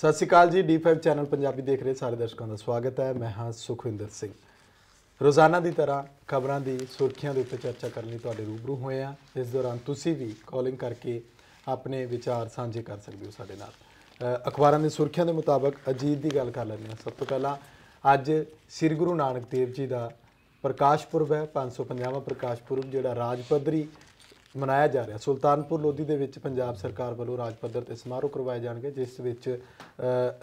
ਸਤਿ ਸ਼੍ਰੀ ਅਕਾਲ ਜੀ D5 channel Punjabi ਦੇਖ ਰਹੇ ਸਾਰੇ ਦਰਸ਼ਕਾਂ ਦਾ ਸਵਾਗਤ ਹੈ ਮੈਂ ਹਾਂ ਸੁਖਵਿੰਦਰ ਸਿੰਘ ਰੋਜ਼ਾਨਾ ਦੀ ਤਰ੍ਹਾਂ ਖਬਰਾਂ ਦੀ ਸੁਰਖੀਆਂ ਦੇ ਉੱਤੇ ਚਰਚਾ ਕਰਨ ਲਈ ਤੁਹਾਡੇ ਰੂਬਰੂ ਹੋਏ ਆ ਇਸ ਦੌਰਾਨ ਤੁਸੀਂ ਵੀ ਕਾਲਿੰਗ ਕਰਕੇ ਆਪਣੇ ਵਿਚਾਰ ਸਾਂਝੇ ਕਰ ਸਕਦੇ ਹੋ ਸਾਡੇ ਨਾਲ ਅਖਬਾਰਾਂ ਦੀ ਸੁਰਖੀਆਂ ਦੇ ਮੁਤਾਬਕ ਅਜੀਤ ਦੀ ਗੱਲ ਕਰ ਲੈਂਦੇ ਹਾਂ ਸਭ ਤੋਂ ਪਹਿਲਾਂ ਅੱਜ ਸ੍ਰੀ ਗੁਰੂ ਨਾਨਕ ਦੇਵ ਜੀ ਦਾ ਪ੍ਰਕਾਸ਼ ਪੁਰਬ ਹੈ 550ਵਾਂ ਪ੍ਰਕਾਸ਼ ਪੁਰਬ ਜਿਹੜਾ ਰਾਜ ਪੱਧਰੀ ਮਨਾਇਆ ਜਾ ਰਿਹਾ ਸੁਲਤਾਨਪੁਰ ਲੋਧੀ ਦੇ ਵਿੱਚ ਪੰਜਾਬ ਸਰਕਾਰ ਵੱਲੋਂ ਰਾਜ ਪੱਧਰ ਤੇ ਸਮਾਰੋਹ ਕਰਵਾਏ ਜਾਣਗੇ ਜਿਸ ਵਿੱਚ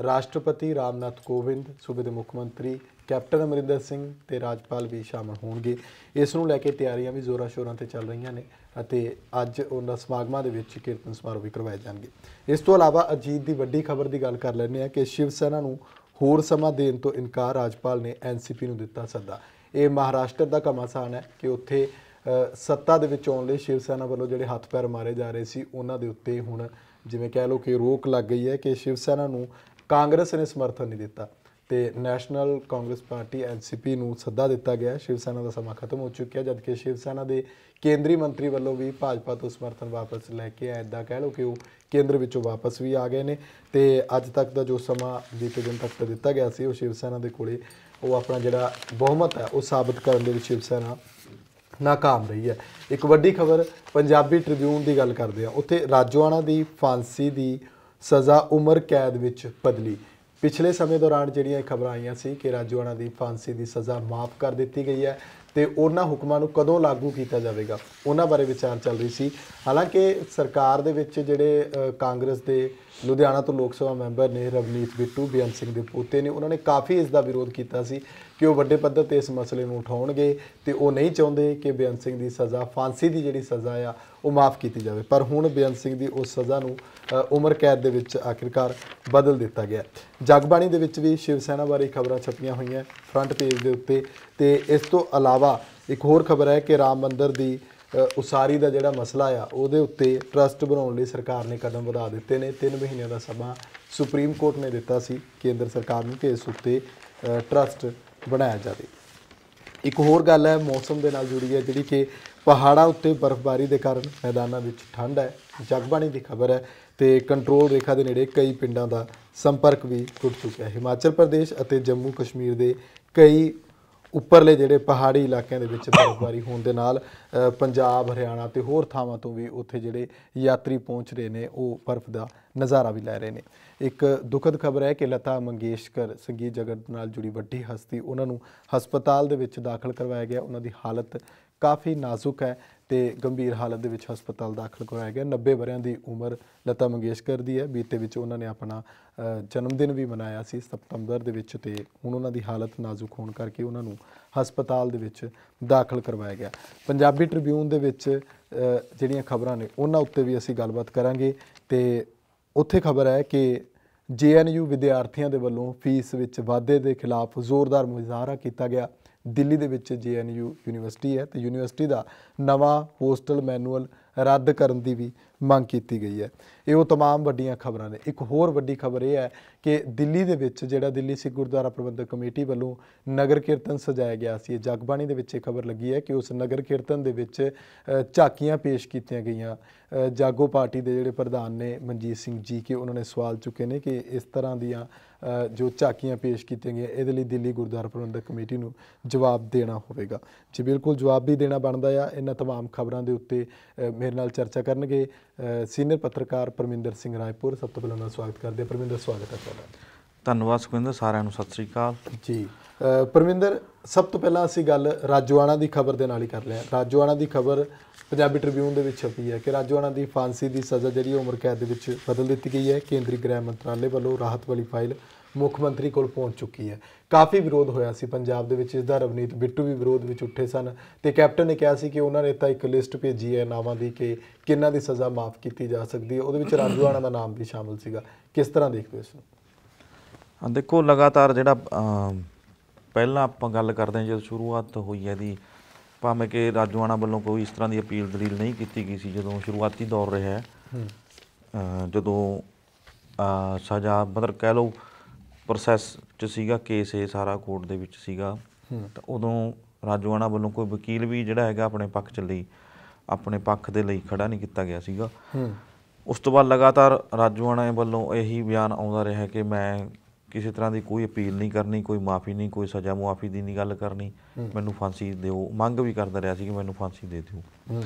ਰਾਸ਼ਟਰਪਤੀ ਰਾਮਨਾਥ ਕੋਵਿੰਦ ਸੂਬੇ ਦੇ ਮੁੱਖ ਮੰਤਰੀ ਕੈਪਟਨ ਅਮਰਿੰਦਰ ਸਿੰਘ ਤੇ ਰਾਜਪਾਲ ਵੀ ਸ਼ਾਮਲ ਹੋਣਗੇ ਇਸ ਨੂੰ ਲੈ ਕੇ ਤਿਆਰੀਆਂ ਵੀ ਜ਼ੋਰਾਂ ਸ਼ੋਰਾਂ ਤੇ ਚੱਲ ਰਹੀਆਂ ਨੇ ਅਤੇ ਅੱਜ ਉਹਨਾਂ ਸਮਾਗਮਾਂ ਦੇ ਵਿੱਚ ਕੀਰਤਨ ਸਮਾਰੋਹ ਵੀ ਕਰਵਾਏ ਜਾਣਗੇ ਇਸ ਤੋਂ ਇਲਾਵਾ ਅਜੀਤ ਦੀ ਵੱਡੀ ਖਬਰ ਦੀ ਗੱਲ ਕਰ ਲੈਣੇ ਆ ਕਿ ਸ਼ਿਵ ਸੈਨਾ ਨੂੰ ਹੋਰ ਸਮਾਂ ਦੇਣ ਤੋਂ ਇਨਕਾਰ ਰਾਜਪਾਲ ਨੇ ਐਨਸੀਪੀ ਨੂੰ ਦਿੱਤਾ ਸੱਦਾ ਇਹ ਮਹਾਰਾਸ਼ਟਰ ਦਾ ਘਮਾਸਾਨ ਹੈ ਕਿ ਉੱਥੇ ਸੱਤਾ ਦੇ ਵਿੱਚ ਆਉਣ ਲਈ ਸ਼ਿਵ ਸੈਨਾ ਵੱਲੋਂ ਜਿਹੜੇ ਹੱਥ ਪੈਰ ਮਾਰੇ ਜਾ ਰਹੇ ਸੀ ਉਹਨਾਂ ਦੇ ਉੱਤੇ ਹੁਣ ਜਿਵੇਂ ਕਹਿ ਲਓ ਕਿ ਰੋਕ ਲੱਗ ਗਈ ਹੈ ਕਿ ਸ਼ਿਵ ਸੈਨਾ ਨੂੰ ਕਾਂਗਰਸ ਨੇ ਸਮਰਥਨ ਨਹੀਂ ਦਿੱਤਾ ਤੇ ਨੈਸ਼ਨਲ ਕਾਂਗਰਸ ਪਾਰਟੀ ਐਨਸੀਪੀ ਨੂੰ ਸੱਦਾ ਦਿੱਤਾ ਗਿਆ ਸ਼ਿਵ ਸੈਨਾ ਦਾ ਸਮਾਂ ਖਤਮ ਹੋ ਚੁੱਕਿਆ ਜਦਕਿ ਸ਼ਿਵ ਸੈਨਾ ਦੇ ਕੇਂਦਰੀ ਮੰਤਰੀ ਵੱਲੋਂ ਵੀ ਭਾਜਪਾ ਤੋਂ ਸਮਰਥਨ ਵਾਪਸ ਲੈ ਕੇ ਆਇਆ ਐਦਾਂ ਕਹਿ ਲਓ ਕਿ ਉਹ ਕੇਂਦਰ ਵਿੱਚੋਂ ਵਾਪਸ ਵੀ ਆ ਗਏ ਨੇ ਤੇ ਅੱਜ ਤੱਕ ਦਾ ਜੋ ਸਮਾਂ ਬੀਤੇ ਦਿਨ ਤੱਕ ਦਿੱਤਾ ਗਿਆ ਸੀ ਉਹ ਸ਼ਿਵ ਸੈਨਾ ਦੇ ਕੋਲੇ ਉਹ ਆਪਣਾ ਜਿਹੜਾ ਬਹੁਮਤ ਹੈ ਉਹ ਸਾਬਤ ਕਰਨ ਦੇ ਵਿੱਚ ਸ਼ਿਵ ਸੈਨਾ ਨਾਕਾਮ ਰਹੀ ਹੈ ਇੱਕ ਵੱਡੀ ਖਬਰ ਪੰਜਾਬੀ ਟ੍ਰਿਬਿਊਨ ਦੀ ਗੱਲ ਕਰਦੇ ਆ ਉੱਥੇ ਰਾਜੋਆਣਾ ਦੀ ਫਾਂਸੀ ਦੀ ਸਜ਼ਾ ਉਮਰ ਕੈਦ ਵਿੱਚ ਬਦਲੀ ਪਿਛਲੇ ਸਮੇਂ ਦੌਰਾਨ ਜਿਹੜੀਆਂ ਖਬਰਾਂ ਆਈਆਂ ਸੀ ਕਿ ਰਾਜੋਆਣਾ ਦੀ ਫਾਂਸੀ ਦੀ ਸਜ਼ਾ ਮਾਫ ਕਰ ਦਿੱਤੀ ਗਈ ਹੈ ਤੇ ਉਹਨਾਂ ਹੁਕਮਾਂ ਨੂੰ ਕਦੋਂ ਲਾਗੂ ਕੀਤਾ ਜਾਵੇਗਾ ਉਹਨਾਂ ਬਾਰੇ ਵਿਚਾਰ ਚੱਲ ਰਹੀ ਸੀ ਹਾਲਾਂਕਿ ਸਰਕਾਰ ਦੇ ਵਿੱਚ ਜਿਹੜੇ ਕਾਂਗਰਸ ਦੇ ਲੁਧਿਆਣਾ ਤੋਂ ਲੋਕ ਸਭਾ ਮੈਂਬਰ ਨੇ ਰਵਨੀਤ ਬਿੱਟੂ ਬੇਅੰਤ ਸਿੰਘ ਦੇ ਪੋਤੇ ਨੇ ਉਹਨਾਂ ਨੇ ਕਾਫੀ ਇਸ ਦਾ ਵਿਰੋਧ ਕੀਤਾ ਸੀ ਕਿ ਉਹ ਵੱਡੇ ਪੱਧਰ ਤੇ ਇਸ ਮਸਲੇ ਨੂੰ ਉਠਾਉਣਗੇ ਤੇ ਉਹ ਨਹੀਂ ਚਾਹੁੰਦੇ ਕਿ ਬੇਅੰਤ ਸਿੰਘ ਦੀ ਸਜ਼ਾ ਫਾਂਸੀ ਦੀ ਜਿਹੜੀ ਸਜ਼ਾ ਆ ਉਹ ਮਾਫ ਕੀਤੀ ਜਾਵੇ ਪਰ ਹੁਣ ਬੇਅੰਤ ਸਿੰਘ ਦੀ ਉਸ ਸਜ਼ਾ ਨੂੰ ਉਮਰ ਕੈਦ ਦੇ ਵਿੱਚ ਆਖਿਰਕਾਰ ਬਦਲ ਦਿੱਤਾ ਗਿਆ ਜਗਬਾਣੀ ਦੇ ਵਿੱਚ ਵੀ ਸ਼ਿਵ ਸੈਨਾ ਬਾਰੇ ਖਬਰਾਂ ਛਪੀਆਂ ਹੋਈਆਂ ਫਰੰਟ ਪੇਜ ਦੇ ਉੱਤੇ ਤੇ ਇਸ ਤੋਂ ਇਲਾਵਾ ਇੱਕ ਹੋਰ ਖਬਰ ਹੈ ਕਿ ਰਾਮ ਮੰਦਰ ਦੀ ਉਸਾਰੀ ਦਾ ਜਿਹੜਾ ਮਸਲਾ ਆ ਉਹਦੇ ਉੱਤੇ ਟਰਸਟ ਬਣਾਉਣ ਲਈ ਸਰਕਾਰ ਨੇ ਕਦਮ ਵਧਾ ਦਿੱਤੇ ਨੇ 3 ਮਹੀਨਿਆਂ ਦਾ ਸਮਾਂ ਸੁਪਰੀਮ ਕੋਰਟ ਨੇ ਦਿੱਤਾ ਸੀ ਕੇਂਦਰ ਸਰਕਾਰ ਨੂੰ ਕਿ ਇਸ ਉੱਤੇ ਟਰਸਟ ਬਣਾਇਆ ਜਾਵੇ ਇੱਕ ਹੋਰ ਗੱਲ ਹੈ ਮੌਸਮ ਦੇ ਨਾਲ ਜੁੜੀ ਹੈ ਜਿਹੜੀ ਕਿ ਪਹਾੜਾਂ ਉੱਤੇ ਬਰਫ਼ਬਾਰੀ ਦੇ ਕਾਰਨ ਮੈਦਾਨਾਂ ਵਿੱਚ ਠੰਡ ਹੈ ਜਗਬਾਣੀ ਦੀ ਖਬਰ ਹੈ ਤੇ ਕੰਟਰੋਲ ਰੇਖਾ ਦੇ ਨੇੜੇ ਕਈ ਪਿੰਡਾਂ ਦਾ ਸੰਪਰਕ ਵੀ ਟੁੱਟ ਚੁੱਕਿਆ ਹੈ ਹਿਮਾਚਲ ਪ੍ਰਦੇਸ਼ ਅਤੇ ਜੰਮੂ ਕਸ਼ਮੀਰ ਦੇ ਕਈ ਉੱਪਰਲੇ ਜਿਹੜੇ ਪਹਾੜੀ ਇਲਾਕਿਆਂ ਦੇ ਵਿੱਚ ਬਰਫ਼ਬਾਰੀ ਹੋਣ ਦੇ ਨਾਲ ਪੰਜਾਬ ਹਰਿਆਣਾ ਤੇ ਹੋਰ ਥਾਵਾਂ ਤੋਂ ਵੀ ਉੱਥੇ ਜਿਹੜੇ ਯਾਤਰੀ ਪਹੁੰਚ ਰਹੇ ਨੇ ਉਹ ਬਰਫ਼ ਦਾ ਨਜ਼ਾਰਾ ਵੀ ਲੈ ਰਹੇ ਨੇ ਇੱਕ ਦੁਖਦ ਖਬਰ ਹੈ ਕਿ ਲਤਾ ਮੰਗੇਸ਼ਕਰ ਸੰਗੀਤ ਜਗਤ ਨਾਲ ਜੁੜੀ ਵੱਡੀ ਹਸਤੀ ਉਹਨਾਂ ਨੂੰ ਹਸਪਤਾਲ ਦੇ ਵਿੱਚ ਦਾਖਲ ਕਰਵਾਇਆ ਗਿਆ ਉਹਨਾਂ ਦੀ ਹਾਲਤ ਕਾਫੀ ਨਾਜ਼ੁਕ ਹੈ ਤੇ ਗੰਭੀਰ ਹਾਲਤ ਦੇ ਵਿੱਚ ਹਸਪਤਾਲ ਦਾਖਲ ਕਰਾਇਆ ਗਿਆ 90 ਵਰਿਆਂ ਦੀ ਉਮਰ ਲਤਾ ਮੰਗੇਸ਼ਕਰ ਦੀ ਹੈ ਬੀਤੇ ਵਿੱਚ ਉਹਨਾਂ ਨੇ ਆਪਣਾ ਜਨਮ ਦਿਨ ਵੀ ਮਨਾਇਆ ਸੀ ਸਤੰਬਰ ਦੇ ਵਿੱਚ ਤੇ ਹੁਣ ਉਹਨਾਂ ਦੀ ਹਾਲਤ ਨਾਜ਼ੁਕ ਹੋਣ ਕਰਕੇ ਉਹਨਾਂ ਨੂੰ ਹਸਪਤਾਲ ਦੇ ਵਿੱਚ ਦਾਖਲ ਕਰਵਾਇਆ ਗਿਆ ਪੰਜਾਬੀ ਟ੍ਰਿਬਿਊਨ ਦੇ ਵਿੱਚ ਜਿਹੜੀਆਂ ਖਬਰਾਂ ਨੇ ਉਹਨਾਂ ਉੱਤੇ ਵੀ ਅਸੀਂ ਗੱਲਬਾਤ ਕਰਾਂਗੇ ਤੇ ਉੱਥੇ ਖਬਰ ਹੈ ਕਿ ਜੇਐਨਯੂ ਵਿਦਿਆਰਥੀਆਂ ਦੇ ਵੱਲੋਂ ਫੀਸ ਵਿੱਚ ਵਾਧੇ ਦੇ ਖਿਲਾਫ ਜ਼ੋਰਦਾਰ ਮੁਜ਼ਾਹਰਾ ਕੀਤਾ ਗਿਆ ਦਿੱਲੀ ਦੇ ਵਿੱਚ ਜੀਐਨਯੂ ਯੂਨੀਵਰਸਿਟੀ ਹੈ ਤੇ ਯੂਨੀਵਰਸਿਟੀ ਦਾ ਨਵਾਂ ਹੋਸਟਲ ਮੈਨੂਅਲ ਰੱਦ ਕਰਨ ਦੀ ਵੀ ਮੰਗ ਕੀਤੀ ਗਈ ਹੈ ਇਹ ਉਹ तमाम ਵੱਡੀਆਂ ਖਬਰਾਂ ਨੇ ਇੱਕ ਹੋਰ ਵੱਡੀ ਖਬਰ ਇਹ ਹੈ ਕਿ ਦਿੱਲੀ ਦੇ ਵਿੱਚ ਜਿਹੜਾ ਦਿੱਲੀ ਸਿੱਖ ਗੁਰਦੁਆਰਾ ਪ੍ਰਬੰਧਕ ਕਮੇਟੀ ਵੱਲੋਂ ਨਗਰ ਕੀਰਤਨ ਸਜਾਇਆ ਗਿਆ ਸੀ ਜਗਬਾਣੀ ਦੇ ਵਿੱਚ ਇਹ ਖਬਰ ਲੱਗੀ ਹੈ ਕਿ ਉਸ ਨਗਰ ਕੀਰਤਨ ਦੇ ਵਿੱਚ ਝਾਕੀਆਂ ਪੇਸ਼ ਕੀਤੀਆਂ ਗਈਆਂ ਜਾਗੋ ਪਾਰਟੀ ਦੇ ਜਿਹੜੇ ਪ੍ਰਧਾਨ ਨੇ ਮਨਜੀਤ ਸਿੰਘ ਜੀ ਕੇ ਉਹਨਾਂ ਨੇ ਸਵਾਲ ਚੁੱਕੇ ਨੇ ਕਿ ਇਸ ਤਰ੍ਹਾਂ ਦੀਆਂ ਜੋ ਝਾਕੀਆਂ ਪੇਸ਼ ਕੀਤੀਆਂ ਗਈਆਂ ਇਹਦੇ ਲਈ ਦਿੱਲੀ ਗੁਰਦੁਆਰਾ ਪ੍ਰਬੰਧਕ ਕਮੇਟੀ ਨੂੰ ਜਵਾਬ ਦੇਣਾ ਹੋਵੇਗਾ ਜੀ ਬਿਲਕੁਲ ਜਵਾਬ ਵੀ ਦੇਣਾ ਬਣਦਾ ਆ ਇਹਨਾਂ तमाम ਖਬਰਾਂ ਦੇ ਉੱਤੇ ਮੇਰੇ ਨਾਲ ਚਰਚਾ ਕਰਨਗੇ ਸੀਨੀਅਰ ਪੱਤਰਕਾਰ ਪਰਮਿੰਦਰ ਸਿੰਘ ਰਾਏਪੁਰ ਸਭ ਤੋਂ ਪਹਿਲਾਂ ਦਾ ਸਵਾਗਤ ਕਰਦੇ ਹਾਂ ਪਰਮਿੰਦਰ ਸਵਾਗਤ ਹੈ ਤੁਹਾਡਾ ਧੰਨਵਾਦ ਸੁਖਵਿੰਦਰ ਸਾਰਿਆਂ ਨੂੰ ਸਤਿ ਸ੍ਰੀ ਅਕਾਲ ਜੀ ਪਰਮਿੰਦਰ ਸਭ ਤੋਂ ਪਹਿਲਾਂ ਅਸੀਂ ਗੱਲ ਰਾਜੋਆਣਾ ਦੀ ਖਬਰ ਦੇ ਨਾਲ ਹੀ ਕਰ ਲਿਆ ਰਾਜੋਆਣਾ ਦੀ ਖਬਰ ਪੰਜਾਬੀ ਟ੍ਰਿਬਿਊਨ ਦੇ ਵਿੱਚ ਛਪੀ ਹੈ ਕਿ ਰਾਜੋਆਣਾ ਦੀ ਫਾਂਸੀ ਦੀ ਸਜ਼ਾ ਜਿਹੜੀ ਉਮਰ ਕੈਦ ਦੇ ਵਿੱਚ ਬਦਲ ਦਿੱਤੀ ਗਈ ਹੈ ਕੇਂਦਰੀ ਗ੍ਰਹਿ ਮੰਤਰਾਲੇ ਵੱਲੋਂ ਰਾਹਤ ਵਾਲੀ ਫਾਈਲ ਮੁੱਖ ਮੰਤਰੀ ਕੋਲ ਪਹੁੰਚ ਚੁੱਕੀ ਹੈ ਕਾਫੀ ਵਿਰੋਧ ਹੋਇਆ ਸੀ ਪੰਜਾਬ ਦੇ ਵਿੱਚ ਇਸ ਦਾ ਰਵਨੀਤ ਬਿੱਟੂ ਵੀ ਵਿਰੋਧ ਵਿੱਚ ਉੱਠੇ ਸਨ ਤੇ ਕੈਪਟਨ ਨੇ ਕਿਹਾ ਸੀ ਕਿ ਉਹਨਾਂ ਨੇ ਤਾਂ ਇੱਕ ਲਿਸਟ ਭੇਜੀ ਹੈ ਨਾਵਾਂ ਦੀ ਕਿ ਕਿੰਨਾਂ ਦੀ ਸਜ਼ਾ ਮਾਫ ਕੀਤੀ ਜਾ ਸਕਦੀ ਹੈ ਉਹਦੇ ਵਿੱਚ ਰਾਜੂਆਣਾ ਦਾ ਨਾਮ ਵੀ ਸ਼ਾਮਲ ਸੀਗਾ ਕਿਸ ਤਰ੍ਹਾਂ ਦੇਖਦੇ ਹੋ ਇਸ ਨੂੰ ਦੇਖੋ ਲਗਾਤਾਰ ਜਿਹੜਾ ਪਹਿਲਾਂ ਆਪਾਂ ਗੱਲ ਕਰਦੇ ਹਾਂ ਜਦੋਂ ਸ਼ੁਰੂਆਤ ਹੋਈ ਹੈ ਦੀ ਭਾਵੇਂ ਕਿ ਰਾਜੂਆਣਾ ਵੱਲੋਂ ਕੋਈ ਇਸ ਤਰ੍ਹਾਂ ਦੀ ਅਪੀਲ ਦਲੀਲ ਨਹੀਂ ਕੀਤੀ ਗਈ ਸੀ ਜਦੋਂ ਸ਼ੁਰੂਆਤੀ ਦੌਰ ਰਿਹਾ ਹੈ ਜਦੋਂ ਸਜ਼ਾ ਮਤਲਬ ਕਹਿ ਲਓ ਪ੍ਰੋਸੈਸ 'ਚ ਸੀਗਾ ਕੇਸ ਇਹ ਸਾਰਾ ਕੋਰਟ ਦੇ ਵਿੱਚ ਸੀਗਾ ਤਾਂ ਉਦੋਂ ਰਾਜੋਆਣਾ ਵੱਲੋਂ ਕੋਈ ਵਕੀਲ ਵੀ ਜਿਹੜਾ ਹੈਗਾ ਆਪਣੇ ਪੱਖ 'ਚ ਲਈ ਆਪਣੇ ਪੱਖ ਦੇ ਲਈ ਖੜਾ ਨਹੀਂ ਕੀਤਾ ਗਿਆ ਸੀਗਾ ਉਸ ਤੋਂ ਬਾਅਦ ਲਗਾਤਾਰ ਰਾਜੋਆਣਾ ਵੱਲੋਂ ਇਹੀ ਬਿਆਨ ਆਉਂਦਾ ਰਿਹਾ ਕਿ ਮੈਂ ਕਿਸੇ ਤਰ੍ਹਾਂ ਦੀ ਕੋਈ ਅਪੀਲ ਨਹੀਂ ਕਰਨੀ ਕੋਈ ਮਾਫੀ ਨਹੀਂ ਕੋਈ ਸਜ਼ਾ ਮੁਆਫੀ ਦੀ ਨਹੀਂ ਗੱਲ ਕਰਨੀ ਮੈਨੂੰ ਫਾਂਸੀ ਦਿਓ ਮੰਗ ਵੀ ਕਰਦਾ ਰਿਹਾ ਸੀ ਕਿ ਮੈਨੂੰ ਫਾਂਸੀ ਦੇ ਦਿਓ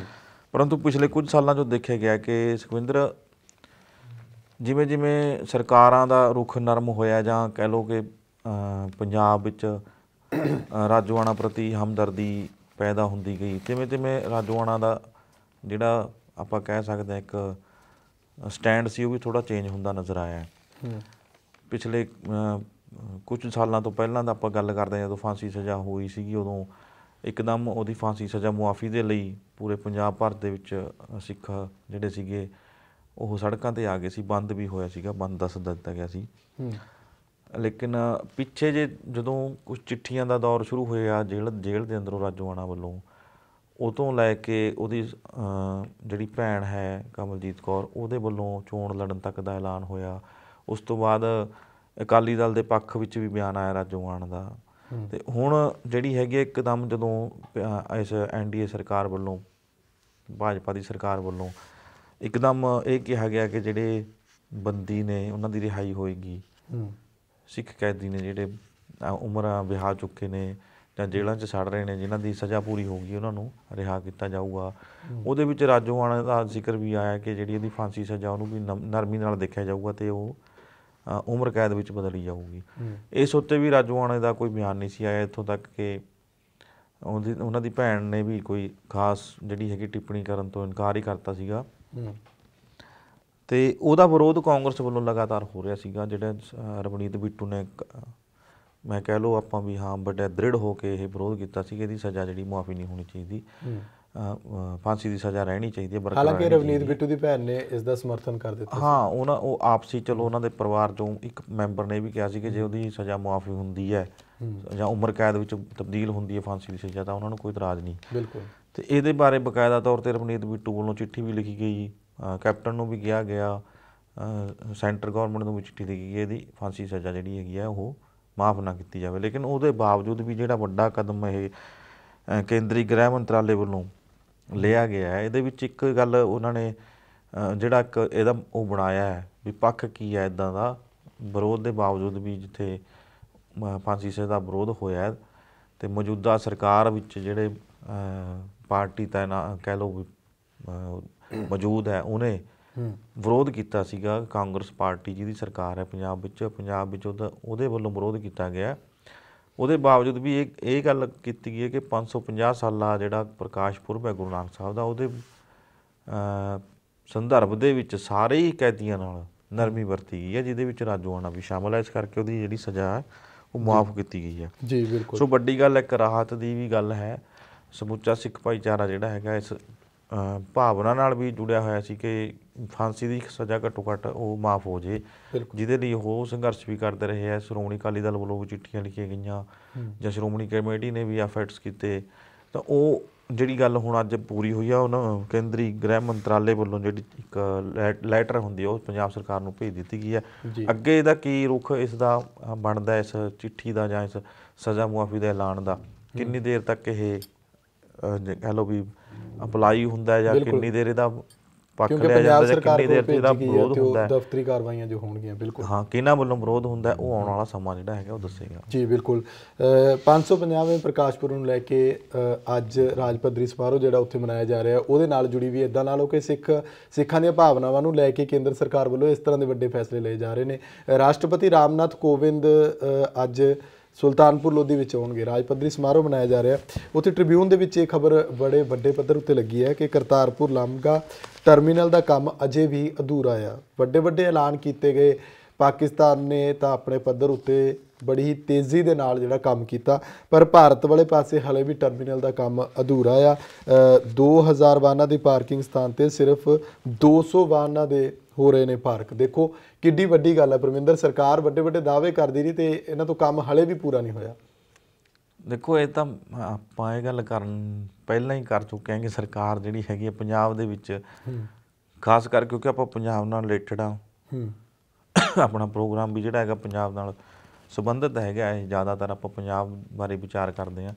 ਪਰੰਤੂ ਪਿਛਲੇ ਕੁਝ ਸਾਲਾਂ ਤੋਂ ਦੇਖਿਆ ਗਿਆ ਕਿ ਸੁਖਵਿੰਦਰ ਜਿਵੇਂ ਜਿਵੇਂ ਸਰਕਾਰਾਂ ਦਾ ਰੁਖ ਨਰਮ ਹੋਇਆ ਜਾਂ ਕਹਿ ਲੋ ਕਿ ਪੰਜਾਬ ਵਿੱਚ ਰਾਜਵਾਣਾ ਪ੍ਰਤੀ ਹਮਦਰਦੀ ਪੈਦਾ ਹੁੰਦੀ ਗਈ ਜਿਵੇਂ ਜਿਵੇਂ ਰਾਜਵਾਣਾ ਦਾ ਜਿਹੜਾ ਆਪਾਂ ਕਹਿ ਸਕਦੇ ਹਾਂ ਇੱਕ ਸਟੈਂਡ ਸੀ ਉਹ ਵੀ ਥੋੜਾ ਚੇਂਜ ਹੁੰਦਾ ਨਜ਼ਰ ਆਇਆ ਪਿਛਲੇ ਕੁਝ ਸਾਲਾਂ ਤੋਂ ਪਹਿਲਾਂ ਦਾ ਆਪਾਂ ਗੱਲ ਕਰਦੇ ਜਦੋਂ ਫਾਂਸੀ ਸਜ਼ਾ ਹੋਈ ਸੀਗੀ ਉਦੋਂ ਇੱਕਦਮ ਉਹਦੀ ਫਾਂਸੀ ਸਜ਼ਾ ਮੁਆਫੀ ਦੇ ਲਈ ਪੂਰੇ ਪੰਜਾਬ ਭਰ ਦੇ ਵਿੱਚ ਸਿੱਖ ਜਿਹੜੇ ਸੀਗੇ ਉਹ ਸੜਕਾਂ ਤੇ ਆ ਗਏ ਸੀ ਬੰਦ ਵੀ ਹੋਇਆ ਸੀਗਾ ਬੰਦ ਦੱਸ ਦਿੱਤਾ ਗਿਆ ਸੀ ਲੇਕਿਨ ਪਿੱਛੇ ਜੇ ਜਦੋਂ ਕੁਝ ਚਿੱਠੀਆਂ ਦਾ ਦੌਰ ਸ਼ੁਰੂ ਹੋਇਆ ਜੇਲ੍ਹ ਜੇਲ੍ਹ ਦੇ ਅੰਦਰੋਂ ਰਾਜੋਆਣਾ ਵੱਲੋਂ ਉਦੋਂ ਲੈ ਕੇ ਉਹਦੀ ਜਿਹੜੀ ਭੈਣ ਹੈ ਕਮਲਜੀਤ ਕੌਰ ਉਹਦੇ ਵੱਲੋਂ ਚੋਣ ਲੜਨ ਤੱਕ ਦਾ ਐਲਾਨ ਹੋਇਆ ਉਸ ਤੋਂ ਬਾਅਦ ਅਕਾਲੀ ਦਲ ਦੇ ਪੱਖ ਵਿੱਚ ਵੀ ਬਿਆਨ ਆਇਆ ਰਾਜੋਆਣ ਦਾ ਤੇ ਹੁਣ ਜਿਹੜੀ ਹੈਗੀ ਇੱਕਦਮ ਜਦੋਂ ਇਸ ਐਨਡੀਏ ਸਰਕਾਰ ਵੱਲੋਂ ਭਾਜਪਾ ਦੀ ਸਰਕਾਰ ਵੱਲੋਂ ਇੱਕਦਮ ਇਹ ਕਿਹਾ ਗਿਆ ਕਿ ਜਿਹੜੇ ਬੰਦੀ ਨੇ ਉਹਨਾਂ ਦੀ ਰਿਹਾਈ ਹੋਏਗੀ ਸਿੱਖ ਕੈਦੀ ਨੇ ਜਿਹੜੇ ਉਮਰਾਂ ਵਿਹਾ ਚੁੱਕੇ ਨੇ ਜਾਂ ਜੇਲ੍ਹਾਂ 'ਚ ਸੜ ਰਹੇ ਨੇ ਜਿਨ੍ਹਾਂ ਦੀ ਸਜ਼ਾ ਪੂਰੀ ਹੋ ਗਈ ਉਹਨਾਂ ਨੂੰ ਰਿਹਾ ਕੀਤਾ ਜਾਊਗਾ ਉਹਦੇ ਵਿੱਚ ਰਾਜੋਆਣਾ ਦਾ ਜ਼ਿਕਰ ਵੀ ਆਇਆ ਕਿ ਜਿਹੜੀ ਇਹਦੀ ਫਾਂਸੀ ਸਜ਼ਾ ਉਹਨੂੰ ਵੀ ਨਰਮੀ ਨਾਲ ਦੇਖਿਆ ਜਾਊਗਾ ਤੇ ਉਹ ਉਮਰ ਕੈਦ ਵਿੱਚ ਬਦਲੀ ਜਾਊਗੀ ਇਸ ਉੱਤੇ ਵੀ ਰਾਜੋਆਣਾ ਦਾ ਕੋਈ ਬਿਆਨ ਨਹੀਂ ਸੀ ਆਇਆ ਇੱਥੋਂ ਤੱਕ ਕਿ ਉਹਨਾਂ ਦੀ ਭੈਣ ਨੇ ਵੀ ਕੋਈ ਖਾਸ ਜਿਹੜੀ ਹੈਗੀ ਟਿੱਪਣੀ ਕਰਨ ਤੋਂ ਇਨਕਾਰ ਹੀ ਕਰਤਾ ਸੀਗਾ ਤੇ ਉਹਦਾ ਵਿਰੋਧ ਕਾਂਗਰਸ ਵੱਲੋਂ ਲਗਾਤਾਰ ਹੋ ਰਿਹਾ ਸੀਗਾ ਜਿਹੜਾ ਰਵਨੀਤ ਬਿੱਟੂ ਨੇ ਮੈਂ ਕਹਿ ਲਓ ਆਪਾਂ ਵੀ ਹਾਂ ਵੱਡਾ ਦ੍ਰਿੜ ਹੋ ਕੇ ਇਹ ਵਿਰੋਧ ਕੀਤਾ ਸੀ ਕਿ ਇਹਦੀ ਸਜ਼ਾ ਜਿਹੜੀ ਮਾਫੀ ਨਹੀਂ ਹੋਣੀ ਚਾਹੀਦੀ ਫਾਂਸੀ ਦੀ ਸਜ਼ਾ ਰਹਿਣੀ ਚਾਹੀਦੀ ਹੈ ਬਰਕਰਾਰ ਹਾਲਾਂਕਿ ਰਵਨੀਤ ਬਿੱਟੂ ਦੀ ਭੈਣ ਨੇ ਇਸ ਦਾ ਸਮਰਥਨ ਕਰ ਦਿੱਤਾ ਹਾਂ ਉਹਨਾਂ ਉਹ ਆਪਸੀ ਚਲੋ ਉਹਨਾਂ ਦੇ ਪਰਿਵਾਰ ਚੋਂ ਇੱਕ ਮੈਂਬਰ ਨੇ ਵੀ ਕਿਹਾ ਸੀ ਕਿ ਜੇ ਉਹਦੀ ਸਜ਼ਾ ਮਾਫੀ ਹੁੰਦੀ ਹੈ ਜਾਂ ਉਮਰ ਕੈਦ ਵਿੱਚ ਤਬਦੀਲ ਹੁੰਦੀ ਹੈ ਫਾਂਸੀ ਦੀ ਸਜ਼ਾ ਤਾਂ ਉਹਨਾਂ ਨੂੰ ਕੋਈ ਇਤਰਾਜ਼ ਨਹੀਂ ਬਿਲਕੁਲ ਤੇ ਇਹਦੇ ਬਾਰੇ ਬਕਾਇਦਾ ਤੌਰ ਤੇ ਰਵਨੀਤ ਬਿੱਟੂ ਵੱਲੋਂ ਚਿੱਠੀ ਵੀ ਲਿਖੀ ਗਈ ਕੈਪਟਨ ਨੂੰ ਵੀ ਕਿਹਾ ਗਿਆ ਸੈਂਟਰ ਗਵਰਨਮੈਂਟ ਨੂੰ ਵੀ ਚਿੱਠੀ ਲਿਖੀ ਗਈ ਇਹਦੀ ਫਾਂਸੀ ਸਜ਼ਾ ਜਿਹੜੀ ਹੈਗੀ ਆ ਉਹ ਮਾਫ ਨਾ ਕੀਤੀ ਜਾਵੇ ਲੇਕਿਨ ਉਹਦੇ ਬਾਵਜੂਦ ਵੀ ਜਿਹੜਾ ਵੱਡਾ ਕਦਮ ਇਹ ਕੇਂਦਰੀ ਗ੍ਰਹਿ ਮੰਤਰਾਲੇ ਵੱਲੋਂ ਲਿਆ ਗਿਆ ਹੈ ਇਹਦੇ ਵਿੱਚ ਇੱਕ ਗੱਲ ਉਹਨਾਂ ਨੇ ਜਿਹੜਾ ਇੱਕ ਇਹਦਾ ਉਹ ਬਣਾਇਆ ਹੈ ਵੀ ਪੱਖ ਕੀ ਹੈ ਇਦਾਂ ਦਾ ਵਿਰੋਧ ਦੇ ਬਾਵਜੂਦ ਵੀ ਜਿੱਥੇ ਫਾਂਸੀ ਸਜ਼ਾ ਦਾ ਵਿਰੋਧ ਹੋਇਆ ਤੇ ਮੌਜੂਦਾ ਸਰਕਾਰ ਵਿੱਚ ਜਿਹੜੇ ਪਾਰਟੀ ਨਾ ਕਹਿ ਲੋ ਮੌਜੂਦ ਹੈ ਉਹਨੇ ਵਿਰੋਧ ਕੀਤਾ ਸੀਗਾ ਕਾਂਗਰਸ ਪਾਰਟੀ ਜਿਹਦੀ ਸਰਕਾਰ ਹੈ ਪੰਜਾਬ ਵਿੱਚ ਪੰਜਾਬ ਵਿੱਚ ਉਹਦੇ ਵੱਲੋਂ ਵਿਰੋਧ ਕੀਤਾ ਗਿਆ ਉਹਦੇ ਬਾਵਜੂਦ ਵੀ ਇਹ ਇਹ ਗੱਲ ਕੀਤੀ ਗਈ ਹੈ ਕਿ 550 ਸਾਲਾ ਜਿਹੜਾ ਪ੍ਰਕਾਸ਼ ਪੁਰਬ ਹੈ ਗੁਰੂ ਨਾਨਕ ਸਾਹਿਬ ਦਾ ਉਹਦੇ ਸੰਦਰਭ ਦੇ ਵਿੱਚ ਸਾਰੇ ਹੀ ਕੈਦੀਆਂ ਨਾਲ ਨਰਮੀ ਵਰਤੀ ਗਈ ਹੈ ਜਿਹਦੇ ਵਿੱਚ ਰਾਜੂ ਆਣਾ ਵੀ ਸ਼ਾਮਲ ਹੈ ਇਸ ਕਰਕੇ ਉਹਦੀ ਜਿਹੜੀ ਸਜ਼ਾ ਹੈ ਉਹ ਮਾਫ ਕੀਤੀ ਗਈ ਹੈ ਜੀ ਬਿਲਕੁਲ ਸੋ ਵੱਡੀ ਗੱਲ ਇੱਕ ਰਾਹਤ ਦੀ ਵੀ ਗੱਲ ਹੈ ਸਮੁੱਚਾ ਸਿੱਖ ਭਾਈਚਾਰਾ ਜਿਹੜਾ ਹੈਗਾ ਇਸ ਭਾਵਨਾ ਨਾਲ ਵੀ ਜੁੜਿਆ ਹੋਇਆ ਸੀ ਕਿ ਫਾਂਸੀ ਦੀ ਸਜ਼ਾ ਘੱਟੋ ਘੱਟ ਉਹ ਮਾਫ ਹੋ ਜੇ ਜਿਹਦੇ ਲਈ ਉਹ ਸੰਘਰਸ਼ ਵੀ ਕਰਦੇ ਰਹੇ ਆ ਸ਼੍ਰੋਮਣੀ ਅਕਾਲੀ ਦਲ ਵੱਲੋਂ ਚਿੱਠੀਆਂ ਲਿਖੀਆਂ ਗਈਆਂ ਜਾਂ ਸ਼੍ਰੋਮਣੀ ਕਮੇਟੀ ਨੇ ਵੀ ਐਫਰਟਸ ਕੀਤੇ ਤਾਂ ਉਹ ਜਿਹੜੀ ਗੱਲ ਹੁਣ ਅੱਜ ਪੂਰੀ ਹੋਈ ਆ ਉਹਨਾਂ ਕੇਂਦਰੀ ਗ੍ਰਹਿ ਮੰਤਰਾਲੇ ਵੱਲੋਂ ਜਿਹੜੀ ਇੱਕ ਲੈਟਰ ਹੁੰਦੀ ਆ ਉਹ ਪੰਜਾਬ ਸਰਕਾਰ ਨੂੰ ਭੇਜ ਦਿੱਤੀ ਗਈ ਆ ਅੱਗੇ ਇਹਦਾ ਕੀ ਰੁਖ ਇਸ ਦਾ ਬਣਦਾ ਇਸ ਚਿੱਠੀ ਦਾ ਜਾਂ ਇਸ ਸਜ਼ਾ ਮੁਆਫੀ ਦਾ ਐਲਾਨ ਦਾ ਕਿੰਨੀ ਦੇਰ ਤੱਕ ਇਹ ਕਹ ਲੋ ਵੀ ਅਪਲਾਈ ਹੁੰਦਾ ਜਾਂ ਕਿੰਨੀ ਦੇਰ ਇਹਦਾ ਪੱਕ ਲਿਆ ਜਾਂਦਾ ਜਾਂ ਕਿੰਨੀ ਦੇਰ ਇਹਦਾ ਵਿਰੋਧ ਹੁੰਦਾ ਹੈ ਦਫ਼ਤਰੀ ਕਾਰਵਾਈਆਂ ਜੋ ਹੋਣਗੀਆਂ ਬਿਲਕੁਲ ਹਾਂ ਕਿਹਨਾਂ ਵੱਲੋਂ ਵਿਰੋਧ ਹੁੰਦਾ ਉਹ ਆਉਣ ਵਾਲਾ ਸਮਾਂ ਜਿਹੜਾ ਹੈਗਾ ਉਹ ਦੱਸੇਗਾ ਜੀ ਬਿਲਕੁਲ 550ਵੇਂ ਪ੍ਰਕਾਸ਼ਪੁਰ ਨੂੰ ਲੈ ਕੇ ਅੱਜ ਰਾਜ ਪੱਧਰੀ ਸਮਾਰੋਹ ਜਿਹੜਾ ਉੱਥੇ ਮਨਾਇਆ ਜਾ ਰਿਹਾ ਉਹਦੇ ਨਾਲ ਜੁੜੀ ਵੀ ਇਦਾਂ ਨਾਲ ਹੋ ਕਿ ਸਿੱਖ ਸਿੱਖਾਂ ਦੀਆਂ ਭਾਵਨਾਵਾਂ ਨੂੰ ਲੈ ਕੇ ਕੇਂਦਰ ਸਰਕਾਰ ਵੱਲੋਂ ਇਸ ਤਰ੍ਹਾਂ ਦੇ ਵੱਡੇ ਫੈਸਲੇ ਲਏ ਜਾ ਰਹੇ ਨੇ ਰਾਸ਼ਟਰਪਤੀ ਰਾਮਨਾਥ ਕੋਵਿੰਦ ਅੱਜ ਸੁਲਤਾਨਪੁਰ ਲੋਧੀ ਵਿੱਚ ਹੋਣਗੇ ਰਾਜ ਪੱਧਰੀ ਸਮਾਰੋਹ ਮਨਾਇਆ ਜਾ ਰਿਹਾ ਉੱਥੇ ਟ੍ਰਿਬਿਊਨ ਦੇ ਵਿੱਚ ਇਹ ਖਬਰ ਬੜੇ ਵੱਡੇ ਪੱਧਰ ਉੱਤੇ ਲੱਗੀ ਹੈ ਕਿ ਕਰਤਾਰਪੁਰ ਲਾਂਗਾ ਟਰਮੀਨਲ ਦਾ ਕੰਮ ਅਜੇ ਵੀ ਅਧੂਰਾ ਆ ਵੱਡੇ ਵੱਡੇ ਐਲਾਨ ਕੀਤੇ ਗਏ ਪਾਕਿਸਤਾਨ ਨੇ ਤਾਂ ਆਪਣੇ ਪੱਧਰ ਉੱਤੇ ਬੜੀ ਹੀ ਤੇਜ਼ੀ ਦੇ ਨਾਲ ਜਿਹੜਾ ਕੰਮ ਕੀਤਾ ਪਰ ਭਾਰਤ ਵਾਲੇ ਪਾਸੇ ਹਲੇ ਵੀ ਟਰਮੀਨਲ ਦਾ ਕੰਮ ਅਧੂਰਾ ਆ 2000 ਵਾਹਨਾਂ ਦੀ ਪਾਰਕਿੰਗ ਸਥਾਨ ਤੇ ਸਿਰਫ 200 ਵਾਹਨਾਂ ਦੇ ਹੋ ਰਹੇ ਨੇ ਭਾਰਕ ਦੇਖੋ ਕਿੱਡੀ ਵੱਡੀ ਗੱਲ ਹੈ ਪਰਮਿੰਦਰ ਸਰਕਾਰ ਵੱਡੇ ਵੱਡੇ ਦਾਅਵੇ ਕਰਦੀ ਰਹੀ ਤੇ ਇਹਨਾਂ ਤੋਂ ਕੰਮ ਹਲੇ ਵੀ ਪੂਰਾ ਨਹੀਂ ਹੋਇਆ ਦੇਖੋ ਇਹ ਤਾਂ ਆਪਾਂ ਇਹ ਗੱਲ ਕਰਨ ਪਹਿਲਾਂ ਹੀ ਕਰ ਚੁੱਕੇ ਹਾਂ ਕਿ ਸਰਕਾਰ ਜਿਹੜੀ ਹੈਗੀ ਹੈ ਪੰਜਾਬ ਦੇ ਵਿੱਚ ਖਾਸ ਕਰ ਕਿਉਂਕਿ ਆਪਾਂ ਪੰਜਾਬ ਨਾਲ ਰਿਲੇਟਡ ਆ ਆਪਣਾ ਪ੍ਰੋਗਰਾਮ ਵੀ ਜਿਹੜਾ ਹੈਗਾ ਪੰਜਾਬ ਨਾਲ ਸਬੰਧਤ ਹੈਗਾ ਇਹ ਜ਼ਿਆਦਾਤਰ ਆਪਾਂ ਪੰਜਾਬ ਬਾਰੇ ਵਿਚਾਰ ਕਰਦੇ ਆ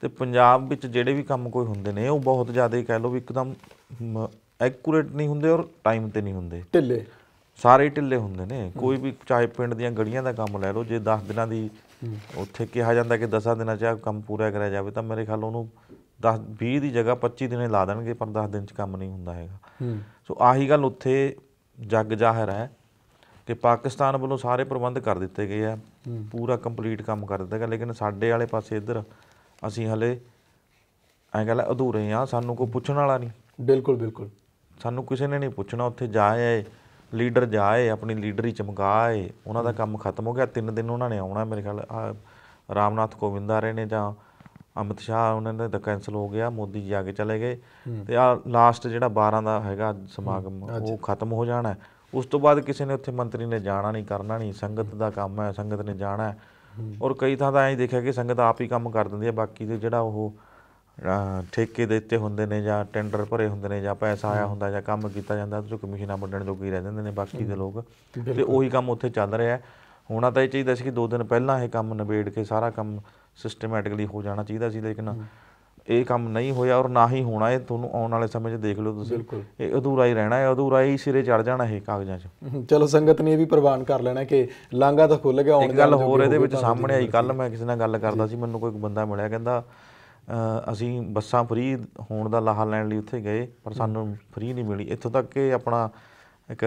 ਤੇ ਪੰਜਾਬ ਵਿੱਚ ਜਿਹੜੇ ਵੀ ਕੰਮ ਕੋਈ ਹੁੰਦੇ ਨੇ ਉਹ ਬਹੁਤ ਜ਼ਿਆਦਾ ਹੀ ਕਹਿ ਲਓ ਵੀ ਇੱਕਦਮ ਐਕੂਰੇਟ ਨਹੀਂ ਹੁੰਦੇ ਔਰ ਟਾਈਮ ਤੇ ਨਹੀਂ ਹੁੰਦੇ ਢਿੱਲੇ ਸਾਰੇ ਢਿੱਲੇ ਹੁੰਦੇ ਨੇ ਕੋਈ ਵੀ ਚਾਹੇ ਪਿੰਡ ਦੀਆਂ ਗੜੀਆਂ ਦਾ ਕੰਮ ਲੈ ਲਓ ਜੇ 10 ਦਿਨਾਂ ਦੀ ਉੱਥੇ ਕਿਹਾ ਜਾਂਦਾ ਕਿ 10 ਦਿਨਾਂ 'ਚ ਕੰਮ ਪੂਰਾ ਕਰਿਆ ਜਾਵੇ ਤਾਂ ਮੇਰੇ ਖਿਆਲ ਉਹਨੂੰ 10 20 ਦੀ ਜਗ੍ਹਾ 25 ਦਿਨੇ ਲਾ ਦੇਣਗੇ ਪਰ 10 ਦਿਨ 'ਚ ਕੰਮ ਨਹੀਂ ਹੁੰਦਾ ਹੈਗਾ ਸੋ ਆਹੀ ਗੱਲ ਉੱਥੇ ਜੱਗ ਜ਼ਾਹਿਰ ਹੈ ਕਿ ਪਾਕਿਸਤਾਨ ਵੱਲੋਂ ਸਾਰੇ ਪ੍ਰਬੰਧ ਕਰ ਦਿੱਤੇ ਗਏ ਆ ਪੂਰਾ ਕੰਪਲੀਟ ਕੰਮ ਕਰ ਦਿੱਤਾ ਗਿਆ ਲੇਕਿਨ ਸਾਡੇ ਵਾਲੇ ਪਾਸੇ ਇੱਧਰ ਅਸੀਂ ਹਲੇ ਐਂ ਗੱਲ ਅਧੂਰੇ ਆ ਸਾਨੂੰ ਕੋਈ ਪੁੱਛਣ ਵਾਲਾ ਨਹੀਂ ਬਿਲਕੁਲ ਬਿਲਕੁਲ ਸਾਨੂੰ ਕਿਸੇ ਨੇ ਨਹੀਂ ਪੁੱਛਣਾ ਉੱਥੇ ਜਾਏ ਲੀਡਰ ਜਾਏ ਆਪਣੀ ਲੀਡਰੀ ਚਮਕਾਏ ਉਹਨਾਂ ਦਾ ਕੰਮ ਖਤਮ ਹੋ ਗਿਆ ਤਿੰਨ ਦਿਨ ਉਹਨਾਂ ਨੇ ਆਉਣਾ ਮੇਰੇ ਖਿਆਲ ਰਾਮਨਾਥ ਕੋਵਿੰਦ ਆ ਰਹੇ ਨੇ ਜਾਂ ਅਮਿਤ ਸ਼ਾਹ ਉਹਨਾਂ ਦਾ ਤਾਂ ਕੈਨਸਲ ਹੋ ਗਿਆ ਮੋਦੀ ਜੀ ਆ ਕੇ ਚਲੇ ਗਏ ਤੇ ਆ ਲਾਸਟ ਜਿਹੜਾ 12 ਦਾ ਹੈਗਾ ਸਮਾਗਮ ਉਹ ਖਤਮ ਹੋ ਜਾਣਾ ਉਸ ਤੋਂ ਬਾਅਦ ਕਿਸੇ ਨੇ ਉੱਥੇ ਮੰਤਰੀ ਨੇ ਜਾਣਾ ਨਹੀਂ ਕਰਨਾ ਨਹੀਂ ਸੰਗਤ ਦਾ ਕੰਮ ਹੈ ਸੰਗਤ ਨੇ ਜਾਣਾ ਔਰ ਕਈ ਥਾਂ ਤਾਂ ਐਂ ਦੇਖਿਆ ਕਿ ਸੰਗਤ ਆਪ ਹੀ ਕੰਮ ਕਰ ਦਿੰਦੀ ਹੈ ਬਾਕੀ ਦੇ ਜਿਹੜਾ ਉਹ ਠੇਕੇ ਦੇ ਦਿੱਤੇ ਹੁੰਦੇ ਨੇ ਜਾਂ ਟੈਂਡਰ ਭਰੇ ਹੁੰਦੇ ਨੇ ਜਾਂ ਪੈਸਾ ਆਇਆ ਹੁੰਦਾ ਜਾਂ ਕੰਮ ਕੀਤਾ ਜਾਂਦਾ ਤੇ ਕਮਿਸ਼ਨਾਂ ਵੰਡਣ ਜੋਗੇ ਹੀ ਰਹਿ ਜਾਂਦੇ ਨੇ ਬਾਕੀ ਦੇ ਲੋਕ ਤੇ ਉਹੀ ਕੰਮ ਉੱਥੇ ਚੱਲ ਰਿਹਾ ਹੁਣਾ ਤਾਂ ਇਹ ਚਾਹੀਦਾ ਸੀ ਕਿ 2 ਦਿਨ ਪਹਿਲਾਂ ਇਹ ਕੰਮ ਨਿਬੇੜ ਕੇ ਸਾਰਾ ਕੰਮ ਸਿਸਟਮੈਟਿਕਲੀ ਹੋ ਜਾਣਾ ਚਾਹੀਦਾ ਸੀ ਲੇਕਿਨ ਇਹ ਕੰਮ ਨਹੀਂ ਹੋਇਆ ਔਰ ਨਾ ਹੀ ਹੋਣਾ ਇਹ ਤੁਹਾਨੂੰ ਆਉਣ ਵਾਲੇ ਸਮੇਂ 'ਚ ਦੇਖ ਲਓ ਤੁਸੀਂ ਇਹ ਅਧੂਰਾ ਹੀ ਰਹਿਣਾ ਹੈ ਅਧੂਰਾ ਹੀ ਸਿਰੇ ਚੜ ਜਾਣਾ ਹੈ ਕਾਗਜ਼ਾਂ 'ਚ ਚਲੋ ਸੰਗਤ ਨੇ ਇਹ ਵੀ ਪ੍ਰਵਾਨ ਕਰ ਲੈਣਾ ਕਿ ਲਾਂਗਾ ਤਾਂ ਖੁੱਲ ਗਿਆ ਆਉਣ ਗੱਲ ਹੋਰ ਇਹਦੇ ਵਿੱਚ ਸਾਹਮਣੇ ਆਈ ਕੱਲ ਮੈਂ ਕਿਸੇ ਨਾਲ ਗੱਲ ਕਰਦਾ ਸੀ ਮੈਨੂੰ ਕੋਈ ਬੰਦਾ ਮਿਲਿਆ ਕਹਿੰਦਾ ਅਸੀਂ ਬੱਸਾਂ ਫ੍ਰੀ ਹੋਣ ਦਾ ਲਾਹਾ ਲੈਣ ਲਈ ਉੱਥੇ ਗਏ ਪਰ ਸਾਨੂੰ ਫ੍ਰੀ ਨਹੀਂ ਮਿਲੀ ਇੱਥੋਂ ਤੱਕ ਕਿ ਆਪਣਾ ਇੱਕ